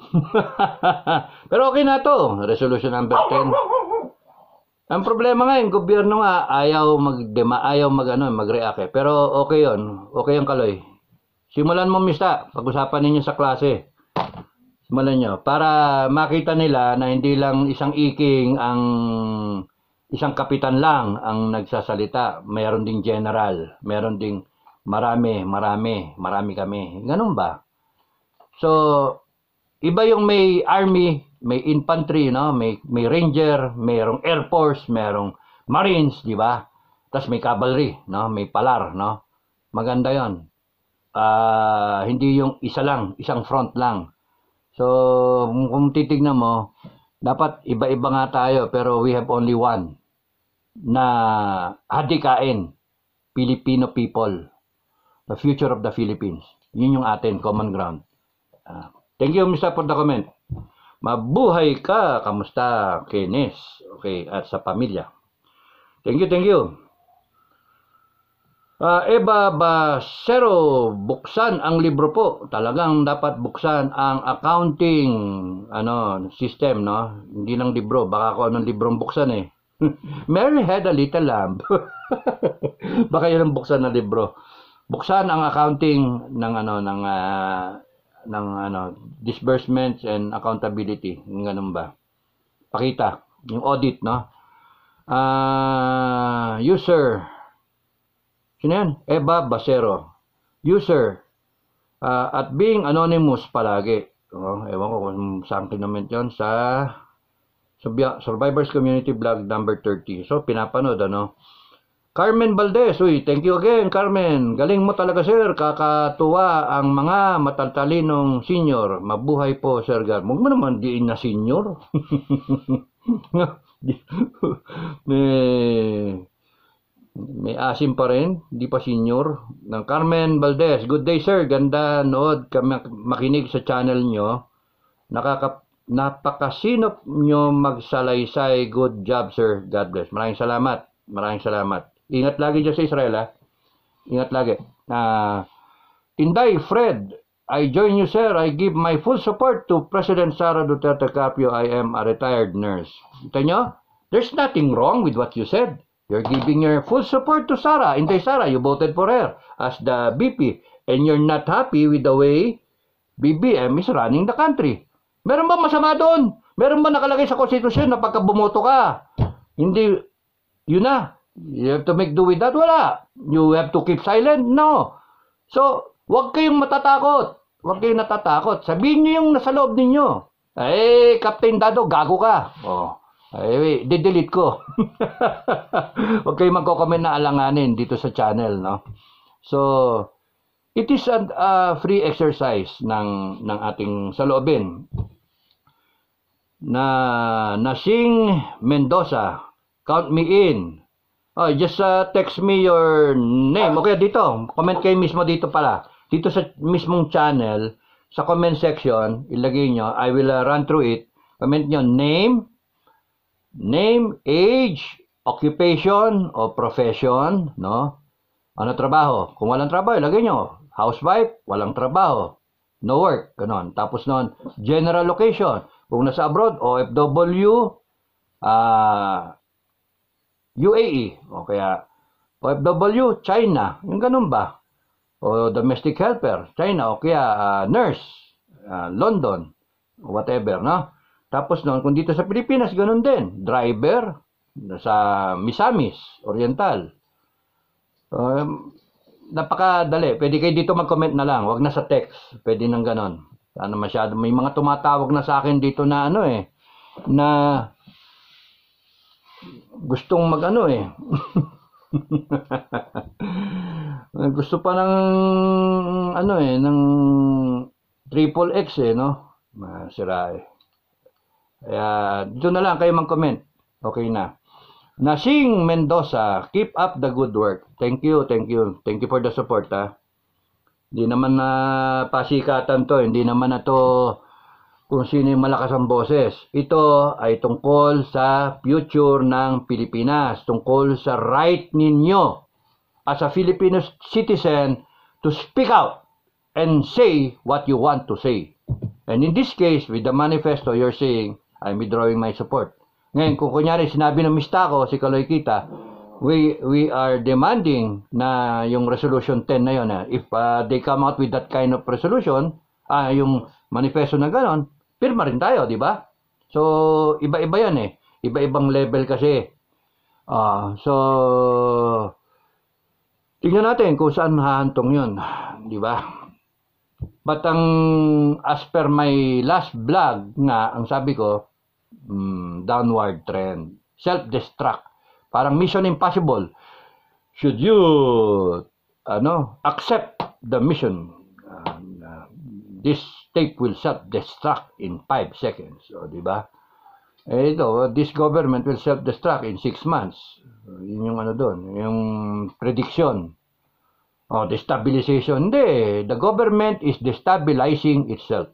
Pero okay na to. Resolution number 10. Ang problema nga, yung gobyerno nga ayaw magdema, ayaw mag ano, magreact. Eh. Pero okay 'yon. Okay 'yung kaloy. Simulan mo mista, pag-usapan ninyo sa klase. Simulan nyo para makita nila na hindi lang isang iking ang isang kapitan lang ang nagsasalita. Meron ding general, meron ding marami, marami, marami kami. Ganun ba? So, iba yung may army, may infantry, no? may, may ranger, mayroong air force, mayroong marines, di ba? Tapos may cavalry, no? may palar. No? Maganda yon. Uh, ah, hindi yung isa lang, isang front lang. So, kung titignan mo, dapat iba-iba nga tayo pero we have only one na hadikain, Filipino people, the future of the Philippines. Yun yung atin, common ground. Uh, thank you, Mr. for the comment. Mabuhay ka! Kamusta, Kenneth? Okay, at sa pamilya. Thank you, thank you. Uh, Eva Basero, buksan ang libro po. Talagang dapat buksan ang accounting ano system, no? Hindi lang libro. Baka ko anong librong buksan eh. Mary had a little lamb. Baka yun ang buksan na libro. Buksan ang accounting ng ano ng uh, ng ano, disbursements and accountability, ganun ba? Pakita, yung audit, no? Uh, user, sino yan? Eva Basero. User, uh, at being anonymous palagi. Oh, ewan ko kung saan kinament yun sa Survivors Community Blog number 30. So, pinapanood, ano? Carmen Valdez, uy, thank you again Carmen. Galing mo talaga sir, kakatuwa ang mga matatalinong senior. Mabuhay po Sir Gar. Huwag mo naman diin na senior. may, may asim pa rin, di pa senior. Ng Carmen Valdez, good day sir. Ganda nood makinig sa channel nyo. Nakaka, napakasinop nyo magsalaysay. Good job sir. God bless. Maraming salamat. Maraming salamat. Ingat lagi dyan sa Israel, ha? Ingat lagi. Uh, Inday, Fred, I join you, sir. I give my full support to President Sara Duterte Carpio. I am a retired nurse. Ito nyo, there's nothing wrong with what you said. You're giving your full support to Sara. Inday, Sara, you voted for her as the BP. And you're not happy with the way BBM is running the country. Meron ba masama doon? Meron ba nakalagay sa konstitusyon na pagka bumoto ka? Hindi, yun na. You have to make do with that? Wala. You have to keep silent? No. So, huwag kayong matatakot. Huwag kayong natatakot. Sabihin nyo yung nasa loob ninyo. Eh, Captain Dado, gago ka. Oh. Eh, didelete ko. Huwag kayong magko-comment na alanganin dito sa channel, no? So, it is a uh, free exercise ng, ng ating saloobin na Nasing Mendoza, count me in. Oh, just uh, text me your name. Okay, dito. Comment kayo mismo dito pala. Dito sa mismong channel, sa comment section, ilagay nyo. I will uh, run through it. Comment nyo name, name, age, occupation o profession, no? Ano trabaho? Kung walang trabaho, ilagay nyo. Housewife, walang trabaho. No work, ganun. Tapos noon, general location. Kung nasa abroad, OFW, ah... Uh, UAE, o kaya OFW, China, yung ganun ba? O domestic helper, China, o kaya uh, nurse, uh, London, whatever, no? Tapos noon, kung dito sa Pilipinas, ganun din. Driver sa Misamis, Oriental. Um, napakadali. Pwede kayo dito mag-comment na lang. Huwag na sa text. Pwede nang ganun. Sana masyado. May mga tumatawag na sa akin dito na ano eh. Na gustong magano eh. Gusto pa ng ano eh ng triple X eh no. Masira eh. Kaya dito na lang kayo mag-comment. Okay na. Nasing Mendoza, keep up the good work. Thank you, thank you. Thank you for the support ha. Hindi naman na pasikatan to, hindi naman na to kung sino yung malakas ang boses. Ito ay tungkol sa future ng Pilipinas, tungkol sa right ninyo as a Filipino citizen to speak out and say what you want to say. And in this case, with the manifesto, you're saying, I'm withdrawing my support. Ngayon, kung kunyari sinabi ng mista ko, si Kaloy Kita, we, we are demanding na yung resolution 10 na yun, eh, if uh, they come out with that kind of resolution, ah, yung manifesto na ganon, pirma rin tayo, di ba? So, iba-iba yan eh. Iba-ibang level kasi. Uh, so, tingnan natin kung saan hahantong yun. Di ba? But ang, as per my last vlog nga, ang sabi ko, um, downward trend. Self-destruct. Parang mission impossible. Should you ano, accept the mission? Uh, this tape will self-destruct in 5 seconds. O, oh, di ba? Eh, ito, this government will self-destruct in 6 months. Yun yung ano doon, yung prediction. O, oh, destabilization. Hindi. The government is destabilizing itself.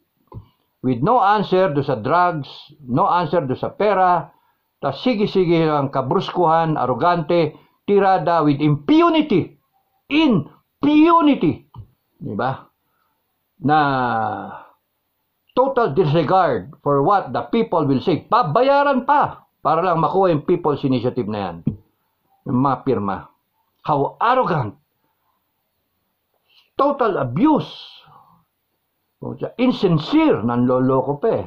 With no answer do sa drugs, no answer do sa pera, ta sige-sige lang kabruskuhan, arugante, tirada with impunity. Impunity. Di ba? Na total disregard for what the people will say. Pabayaran pa para lang makuha yung people's initiative na yan. Yung mga pirma. How arrogant. Total abuse. Insincere. Nanloloko pa eh.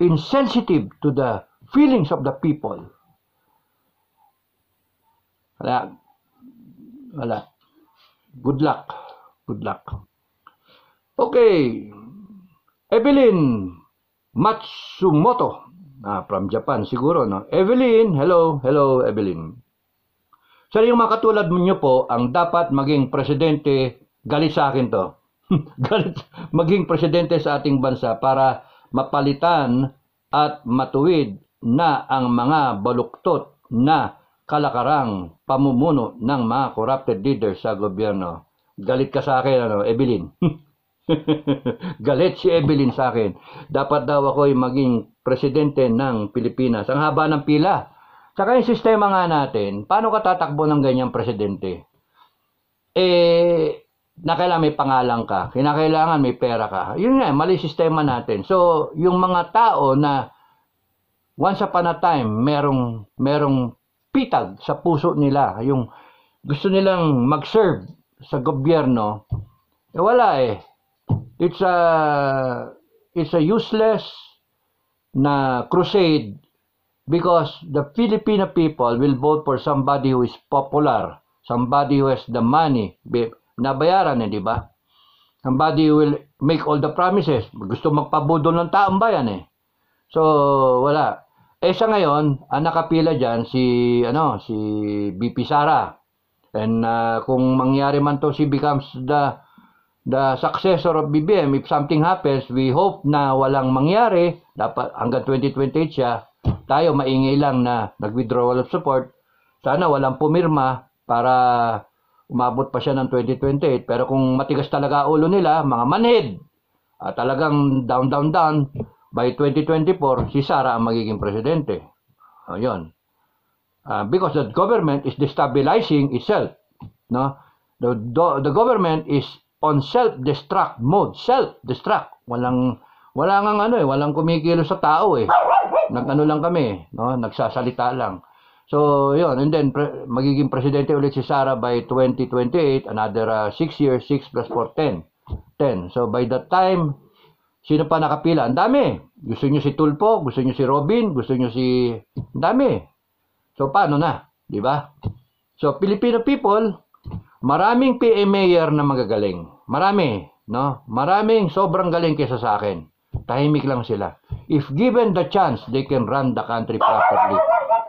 Insensitive to the feelings of the people. Wala. Wala. Good luck. Good luck. Okay. Evelyn Matsumoto. Ah, from Japan siguro, no? Evelyn, hello, hello, Evelyn. Sa yung mga katulad niyo po, ang dapat maging presidente, galit sa akin to. galit, maging presidente sa ating bansa para mapalitan at matuwid na ang mga baluktot na kalakarang pamumuno ng mga corrupted leaders sa gobyerno. Galit ka sa akin, ano, Evelyn. Galit si Evelyn sa akin. Dapat daw ako ay maging presidente ng Pilipinas. Ang haba ng pila. Tsaka yung sistema nga natin, paano ka tatakbo ng ganyang presidente? Eh, na may pangalan ka, kinakailangan may pera ka. Yun nga, mali sistema natin. So, yung mga tao na once upon a time, merong, merong pitag sa puso nila, yung gusto nilang mag-serve sa gobyerno, eh wala eh. It's a it's a useless na crusade because the Filipino people will vote for somebody who is popular, somebody who has the money, nabayaran eh, di ba? Somebody who will make all the promises. Gusto magpabudol ng taong bayan eh. So, wala. Eh sa ngayon, ang nakapila diyan si ano, si BP Sara. And uh, kung mangyari man to, she becomes the the successor of BBM, if something happens, we hope na walang mangyari, dapat hanggang 2028 siya, tayo maingay lang na nag-withdrawal of support. Sana walang pumirma para umabot pa siya ng 2028. Pero kung matigas talaga ulo nila, mga manhid, at ah, talagang down, down, down, by 2024, si Sara ang magiging presidente. Ayun. Ah, uh, ah, because the government is destabilizing itself. No? The, the government is on self-destruct mode. Self-destruct. Walang, wala ngang ano eh, walang kumikilo sa tao eh. Nagano lang kami, no? nagsasalita lang. So, yon And then, pre- magiging presidente ulit si Sara by 2028. Another 6 uh, years, 6 plus 4, 10. 10. So, by that time, sino pa nakapila? Ang dami. Gusto nyo si Tulpo, gusto nyo si Robin, gusto nyo si... Ang dami. So, paano na? Di ba? So, Filipino people, maraming PA mayor na magagaling. Marami, no? Maraming sobrang galing kaysa sa akin. Tahimik lang sila. If given the chance, they can run the country properly.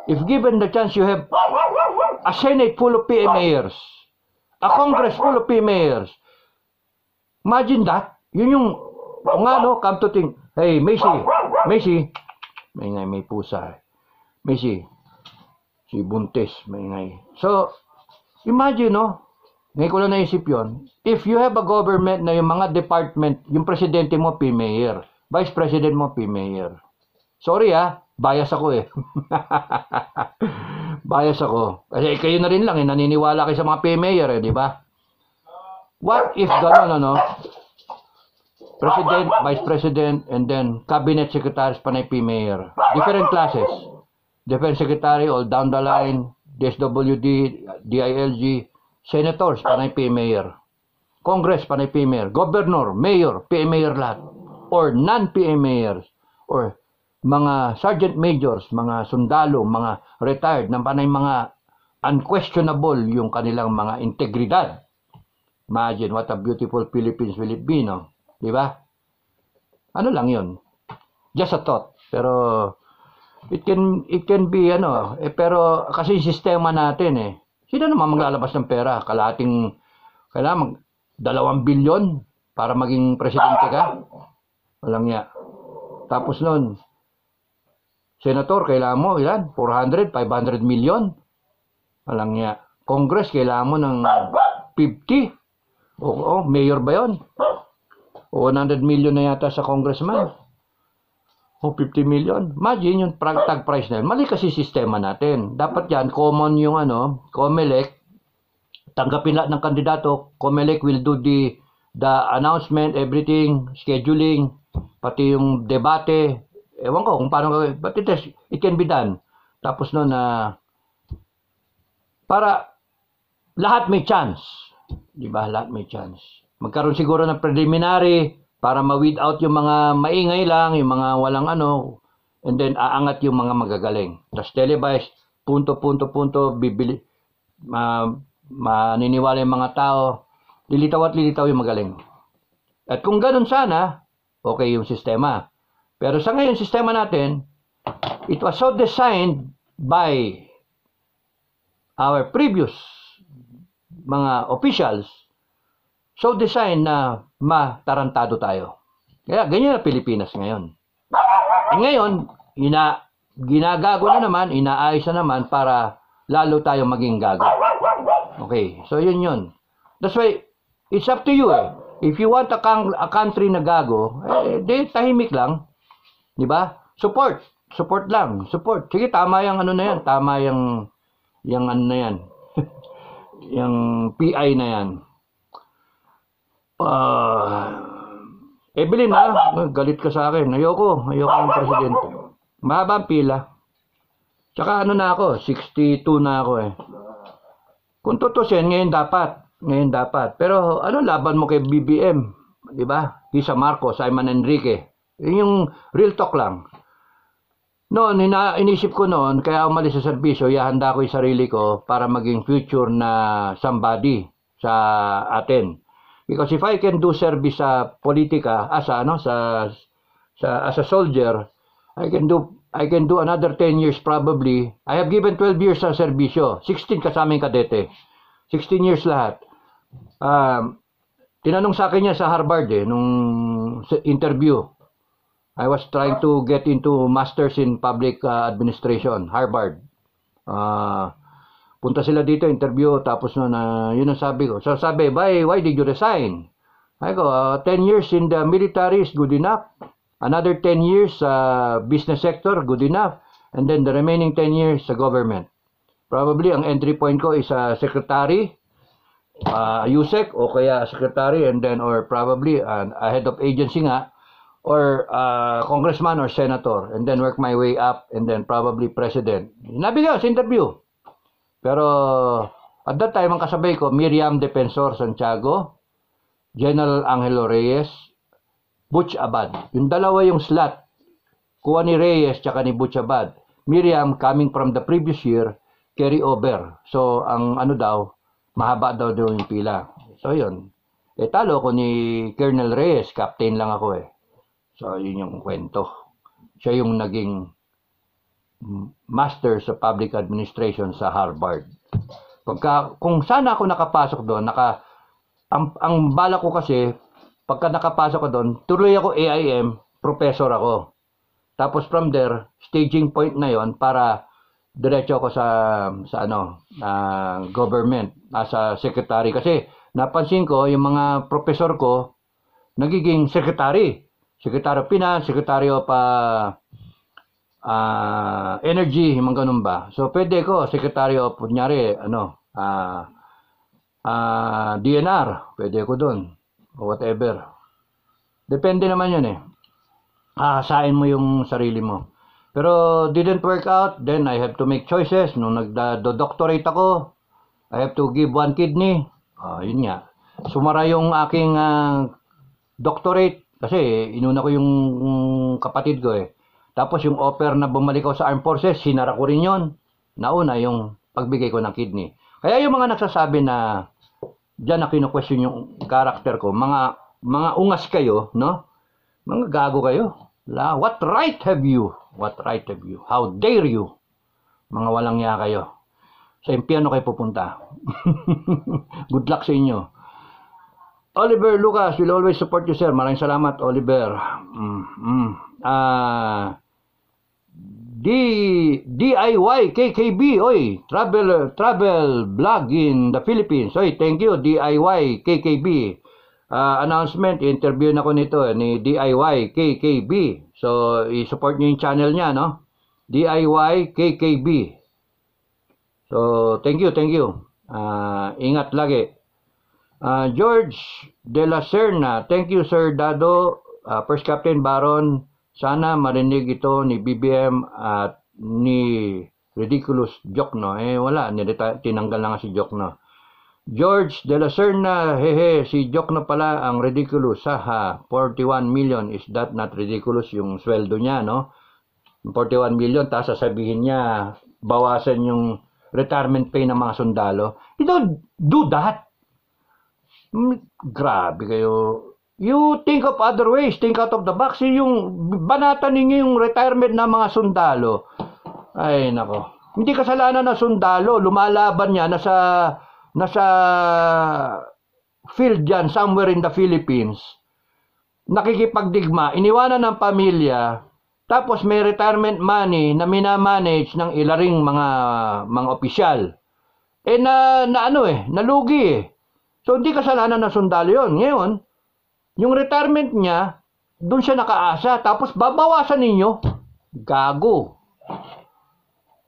If given the chance, you have a Senate full of PMAers, a Congress full of PMAers. Imagine that. Yun yung, o nga no, come to think, hey, Macy, Macy, may ngay, may pusa. Macy, si Buntis, may ngay. Eh. So, imagine no, ngayon ko lang naisip yun. If you have a government na yung mga department, yung presidente mo, P-Mayor. Vice President mo, P-Mayor. Sorry ah, bias ako eh. bias ako. Kasi kayo na rin lang eh, naniniwala kayo sa mga P-Mayor eh, di ba? What if gano'n ano, President, Vice President, and then Cabinet Secretaries pa na P-Mayor. Different classes. Defense Secretary, all down the line, DSWD, DILG, Senators, ah. panay PA Mayor. Congress, panay PA Mayor. Governor, Mayor, PA Mayor lahat. Or non-PA Or mga sergeant majors, mga sundalo, mga retired, na panay mga unquestionable yung kanilang mga integridad. Imagine what a beautiful Philippines will it be, no? Di ba? Ano lang yun? Just a thought. Pero it can it can be ano, eh, pero kasi sistema natin eh Sino naman maglalabas ng pera. Kalating, kailangan mag, dalawang bilyon para maging presidente ka. Walang niya. Tapos noon, Senator, kailangan mo, ilan? 400, 500 million? Walang niya. Congress, kailangan mo ng 50? Oo, mayor ba yon? O 100 million na yata sa congressman o 50 million. Imagine yung tag price na yun. Mali kasi sistema natin. Dapat yan, common yung ano, COMELEC, tanggapin lahat ng kandidato. COMELEC will do the the announcement, everything, scheduling, pati yung debate. Ewan ko kung paano But it, is, it can be done. Tapos no na ah, para lahat may chance. Di ba? Lahat may chance. Magkaroon siguro ng preliminary para ma-weed out yung mga maingay lang, yung mga walang ano, and then aangat yung mga magagaling. Tapos televised, punto, punto, punto, bibili, ma, maniniwala yung mga tao, lilitaw at lilitaw yung magaling. At kung ganun sana, okay yung sistema. Pero sa ngayon, sistema natin, it was so designed by our previous mga officials So design na matarantado tayo. Kaya ganyan na Pilipinas ngayon. At eh, ngayon, ina, ginagago na naman, inaayos na naman para lalo tayo maging gago. Okay, so yun yun. That's why, it's up to you eh. If you want a, a country na gago, eh, di, tahimik lang. Di ba? Support. Support lang. Support. Sige, tama yung ano na yan. Tama yung, yung ano na yan. yung PI na yan pa... Ah, Evelyn, ha? Galit ka sa akin. Ayoko. Ayoko ng presidente. Mahaba ang pila. Tsaka ano na ako, 62 na ako eh. Kung tutusin, ngayon dapat. Ngayon dapat. Pero ano laban mo kay BBM? Di ba? Kisa Marcos, Simon Enrique. Yun yung real talk lang. Noon, ina- inisip ko noon, kaya umalis sa serbisyo, ihanda ko yung sarili ko para maging future na somebody sa atin. Because if I can do service sa politika as ah, a, ano, sa, sa, as a soldier, I can do I can do another 10 years probably. I have given 12 years sa serbisyo. 16 kasama ng kadete. 16 years lahat. Um, tinanong sa akin niya sa Harvard eh, nung interview. I was trying to get into Masters in Public uh, Administration, Harvard. Uh, Punta sila dito, interview, tapos na, na yun ang sabi ko. So sabi, why, why did you resign? Ay ko, uh, ah, 10 years in the military is good enough. Another 10 years sa uh, business sector, good enough. And then the remaining 10 years sa government. Probably ang entry point ko is uh, secretary, uh, USEC o kaya secretary and then or probably uh, a head of agency nga or uh, congressman or senator and then work my way up and then probably president. Sinabi niya sa interview. Pero at that time, ang kasabay ko, Miriam Defensor Santiago, General Angelo Reyes, Butch Abad. Yung dalawa yung slot, kuha ni Reyes tsaka ni Butch Abad. Miriam, coming from the previous year, carry over. So, ang ano daw, mahaba daw daw yung pila. So, yun. Eh, talo ko ni Colonel Reyes, captain lang ako eh. So, yun yung kwento. Siya yung naging Master of Public Administration sa Harvard. Pagka, kung sana ako nakapasok doon, naka, ang, ang bala ko kasi, pagka nakapasok ko doon, tuloy ako AIM, professor ako. Tapos from there, staging point na yon para diretso ako sa sa ano, uh, government as ah, a secretary kasi napansin ko yung mga professor ko nagiging secretary. Secretary of Finance, Secretary of uh, uh, energy, mga ganun ba? So, pwede ko, Secretary of, kunyari, ano, uh, ah, uh, ah, DNR, pwede ko dun, o whatever. Depende naman yun eh. Aasain mo yung sarili mo. Pero didn't work out, then I have to make choices. Nung nagda doctorate ako, I have to give one kidney. Uh, yun nga. Sumara yung aking uh, doctorate kasi inuna ko yung mm, kapatid ko eh. Tapos yung offer na bumalik ako sa armed forces, sinara ko rin yun. Nauna yung pagbigay ko ng kidney. Kaya yung mga nagsasabi na diyan na kino-question yung character ko, mga mga ungas kayo, no? Mga gago kayo. La, what right have you? What right have you? How dare you? Mga walang niya kayo. Sa impiyano kayo pupunta. Good luck sa inyo. Oliver Lucas will always support you, sir. Maraming salamat, Oliver. Mm, mm. Ah, uh, D, DIY KKB, oy, travel travel blog in the Philippines. Oy, thank you DIY KKB. Uh, ah, announcement, interview na ko nito eh, ni DIY KKB. So, i-support niyo yung channel niya, no? DIY KKB. So, thank you, thank you. Uh, ingat lagi. Uh, George De La Serna, thank you Sir Dado, uh, First Captain Baron, sana marinig ito ni BBM at ni ridiculous Jokno. Eh wala, nireta, tinanggal na nga si Jokno. George De La Serna, hehe, si Jokno pala ang ridiculous. Haha, 41 million, is that not ridiculous yung sweldo niya, no? 41 million, tapos sasabihin niya, bawasan yung retirement pay ng mga sundalo. You don't do that. Hmm, grabe kayo. You think of other ways, think out of the box. Yung banata ninyo yung retirement ng mga sundalo. Ay, nako. Hindi kasalanan ng sundalo. Lumalaban niya. Nasa, nasa field yan, somewhere in the Philippines. Nakikipagdigma. Iniwanan ng pamilya. Tapos may retirement money na minamanage ng ilaring mga mga opisyal. Eh na, na ano eh, nalugi eh. So hindi kasalanan ng sundalo yon Ngayon, yung retirement niya, doon siya nakaasa. Tapos babawasan ninyo. Gago.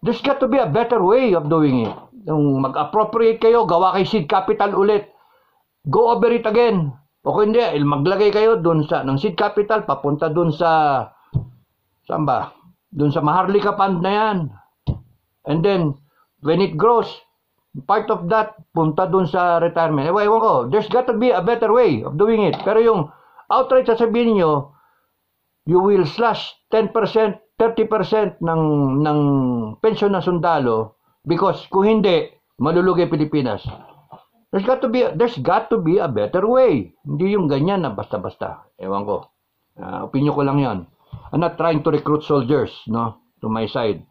There's got to be a better way of doing it. Yung mag-appropriate kayo, gawa kay seed capital ulit. Go over it again. O kung hindi, maglagay kayo doon sa, ng seed capital, papunta doon sa, saan ba? Doon sa Maharlika Fund na yan. And then, when it grows, part of that punta dun sa retirement. Ewan, ewan ko, there's got to be a better way of doing it. Pero yung outright sasabihin nyo, you will slash 10%, 30% ng, ng pension ng sundalo because kung hindi, malulugay Pilipinas. There's got to be there's got to be a better way. Hindi yung ganyan na basta-basta. Ewan ko. Uh, opinion ko lang 'yon. I'm not trying to recruit soldiers, no, to my side.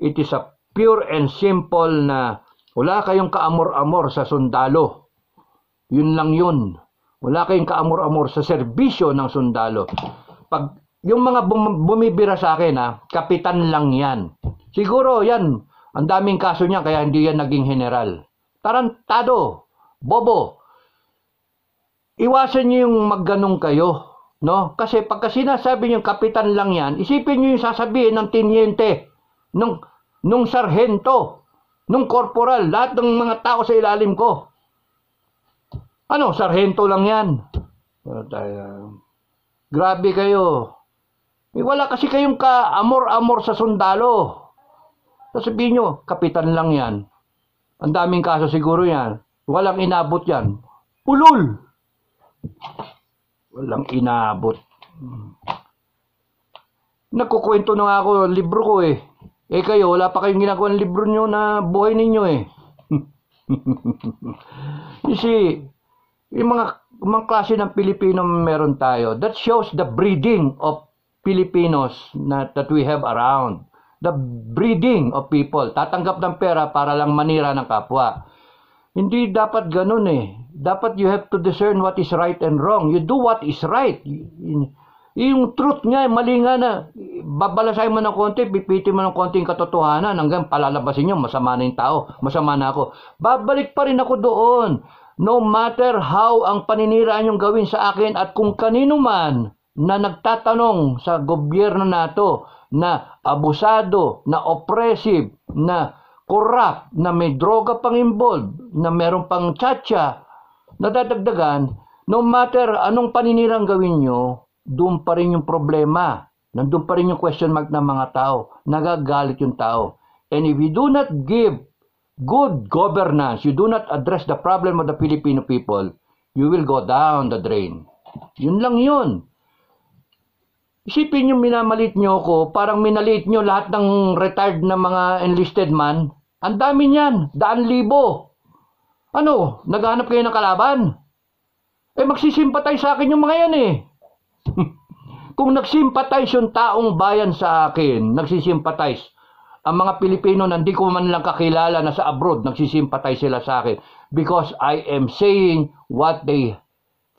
It is a pure and simple na wala kayong kaamor-amor sa sundalo. Yun lang yun. Wala kayong kaamor-amor sa serbisyo ng sundalo. Pag yung mga bum- bumibira sa akin ha, kapitan lang yan. Siguro yan, ang daming kaso niya kaya hindi yan naging general. Tarantado, bobo. Iwasan niyo yung magganong kayo. No? Kasi pagka sinasabi niyo kapitan lang yan, isipin niyo yung sasabihin ng tiniente, nung, nung sarhento, nung corporal, lahat ng mga tao sa ilalim ko. Ano, sarhento lang yan. Ah, grabe kayo. Eh, wala kasi kayong ka-amor-amor sa sundalo. Sasabihin nyo, kapitan lang yan. Ang daming kaso siguro yan. Walang inabot yan. Ulol! Walang inabot. Hmm. Nagkukwento na nga ako, libro ko eh. Eh kayo, wala pa kayong ginagawa ng libro nyo na buhay ninyo eh. you see, yung mga, mga klase ng Pilipino meron tayo, that shows the breeding of Filipinos na, that we have around. The breeding of people. Tatanggap ng pera para lang manira ng kapwa. Hindi dapat ganun eh. Dapat you have to discern what is right and wrong. You do what is right. You, you, yung truth niya, mali nga na, babalasay mo ng konti, pipiti mo ng konti yung katotohanan, hanggang palalabasin niyo, masama na yung tao, masama na ako. Babalik pa rin ako doon. No matter how ang paniniraan yung gawin sa akin at kung kanino man na nagtatanong sa gobyerno nato na abusado, na oppressive, na corrupt, na may droga pang involved, na meron pang tsatsa, nadadagdagan, no matter anong paninirang gawin nyo, doon pa rin yung problema. Nandun pa rin yung question mark ng mga tao. Nagagalit yung tao. And if you do not give good governance, you do not address the problem of the Filipino people, you will go down the drain. Yun lang yun. Isipin yung minamalit nyo ako, parang minalit nyo lahat ng retired na mga enlisted man. Ang dami niyan, daan libo. Ano, naghanap kayo ng kalaban? Eh magsisimpa tayo sa akin yung mga yan eh. Kung nagsimpatize yung taong bayan sa akin, nagsisimpatize, ang mga Pilipino na hindi ko man lang kakilala na sa abroad, nagsisimpatize sila sa akin because I am saying what they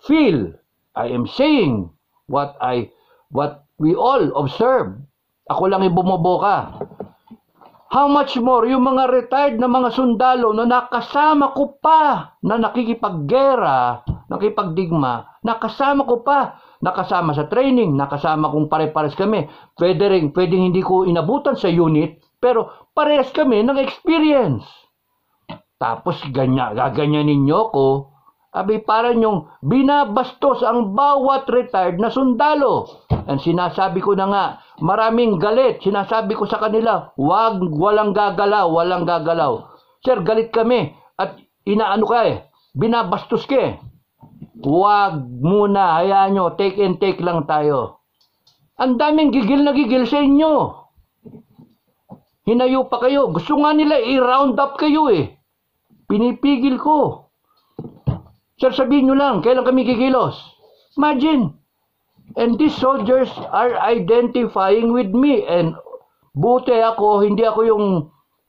feel. I am saying what I what we all observe. Ako lang yung bumoboka. How much more yung mga retired na mga sundalo na nakasama ko pa na nakikipaggera, nakikipagdigma, nakasama ko pa nakasama sa training, nakasama kung pare-pares kami. Pwede rin, pwedeng hindi ko inabutan sa unit, pero parehas kami ng experience. Tapos ganya, gaganyan ninyo ko, abi parang yung binabastos ang bawat retired na sundalo. And sinasabi ko na nga, maraming galit. Sinasabi ko sa kanila, wag, walang gagalaw, walang gagalaw. Sir, galit kami. At inaano ka eh, binabastos ka eh. Huwag muna, hayaan nyo, take and take lang tayo. Ang daming gigil na gigil sa inyo. Hinayo pa kayo. Gusto nga nila i-round up kayo eh. Pinipigil ko. Sir, sabihin nyo lang, kailan kami kikilos? Imagine. And these soldiers are identifying with me. And buti ako, hindi ako yung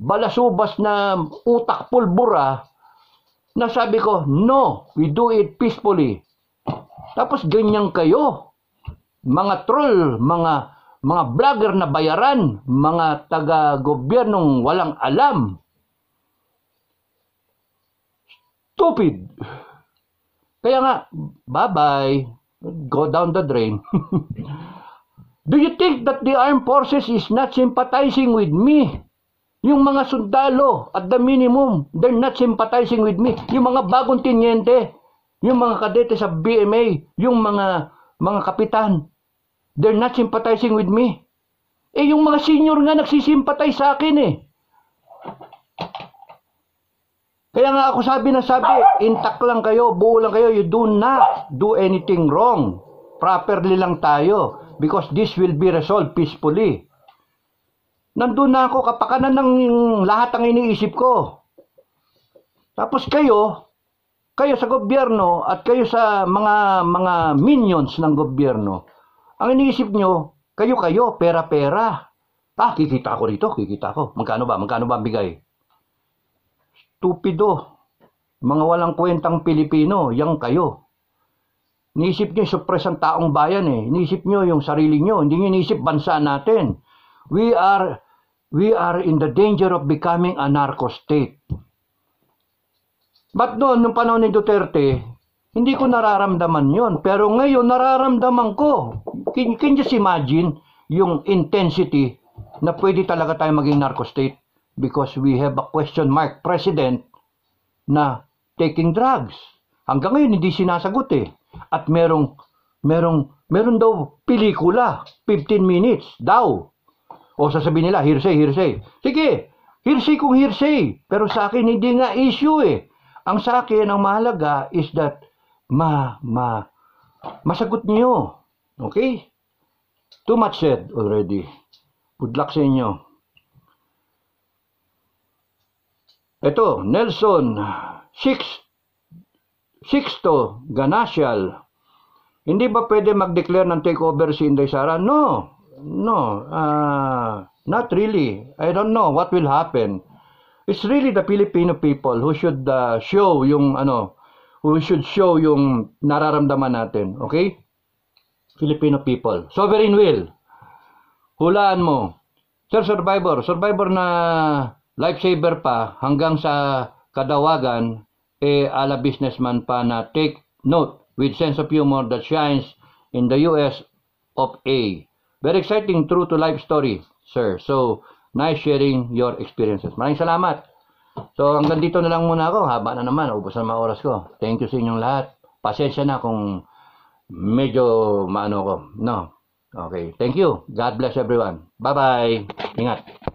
balasubas na utak pulbura Nasabi ko, no, we do it peacefully. Tapos ganyan kayo. Mga troll, mga mga vlogger na bayaran, mga taga-gobyernong walang alam. Stupid. Kaya nga, bye-bye. Go down the drain. do you think that the armed forces is not sympathizing with me? Yung mga sundalo, at the minimum, they're not sympathizing with me. Yung mga bagong tinyente, yung mga kadete sa BMA, yung mga mga kapitan, they're not sympathizing with me. Eh yung mga senior nga nagsisimpatay sa akin eh. Kaya nga ako sabi na sabi, intact lang kayo, buo lang kayo, you do not do anything wrong. Properly lang tayo because this will be resolved peacefully nandun na ako, kapakanan ng lahat ang iniisip ko. Tapos kayo, kayo sa gobyerno at kayo sa mga mga minions ng gobyerno, ang iniisip nyo, kayo-kayo, pera-pera. Ah, kikita ako rito, kikita ako. Magkano ba? Magkano ba bigay? Stupido. Mga walang kwentang Pilipino, yang kayo. Niisip nyo yung supres ang taong bayan eh. Niisip nyo yung sarili nyo. Hindi nyo niisip bansa natin. We are we are in the danger of becoming a narco state. But noon, nung panahon ni Duterte, hindi ko nararamdaman yon Pero ngayon, nararamdaman ko. Can, can just imagine yung intensity na pwede talaga tayo maging narco state because we have a question mark president na taking drugs. Hanggang ngayon, hindi sinasagot eh. At merong, merong, meron daw pelikula, 15 minutes daw o sasabihin nila, hearsay, hearsay. Sige, hearsay kung hearsay. Pero sa akin, hindi nga issue eh. Ang sa akin, ang mahalaga is that ma, ma, masagot niyo. Okay? Too much said already. Good luck sa inyo. Ito, Nelson Six, Sixto Ganasial. Hindi ba pwede mag-declare ng takeover si Inday Sara? No. No, uh, not really. I don't know what will happen. It's really the Filipino people who should uh, show yung ano, who should show yung nararamdaman natin, okay? Filipino people. Sovereign will. Hulaan mo. Sir Survivor, Survivor na lifesaver pa hanggang sa kadawagan, eh ala businessman pa na take note with sense of humor that shines in the US of A. Very exciting, true to life story, sir. So, nice sharing your experiences. Maraming salamat. So, hanggang dito na lang muna ako. Haba na naman. Ubus na mga oras ko. Thank you sa inyong lahat. Pasensya na kung medyo maano ko. No. Okay. Thank you. God bless everyone. Bye-bye. Ingat.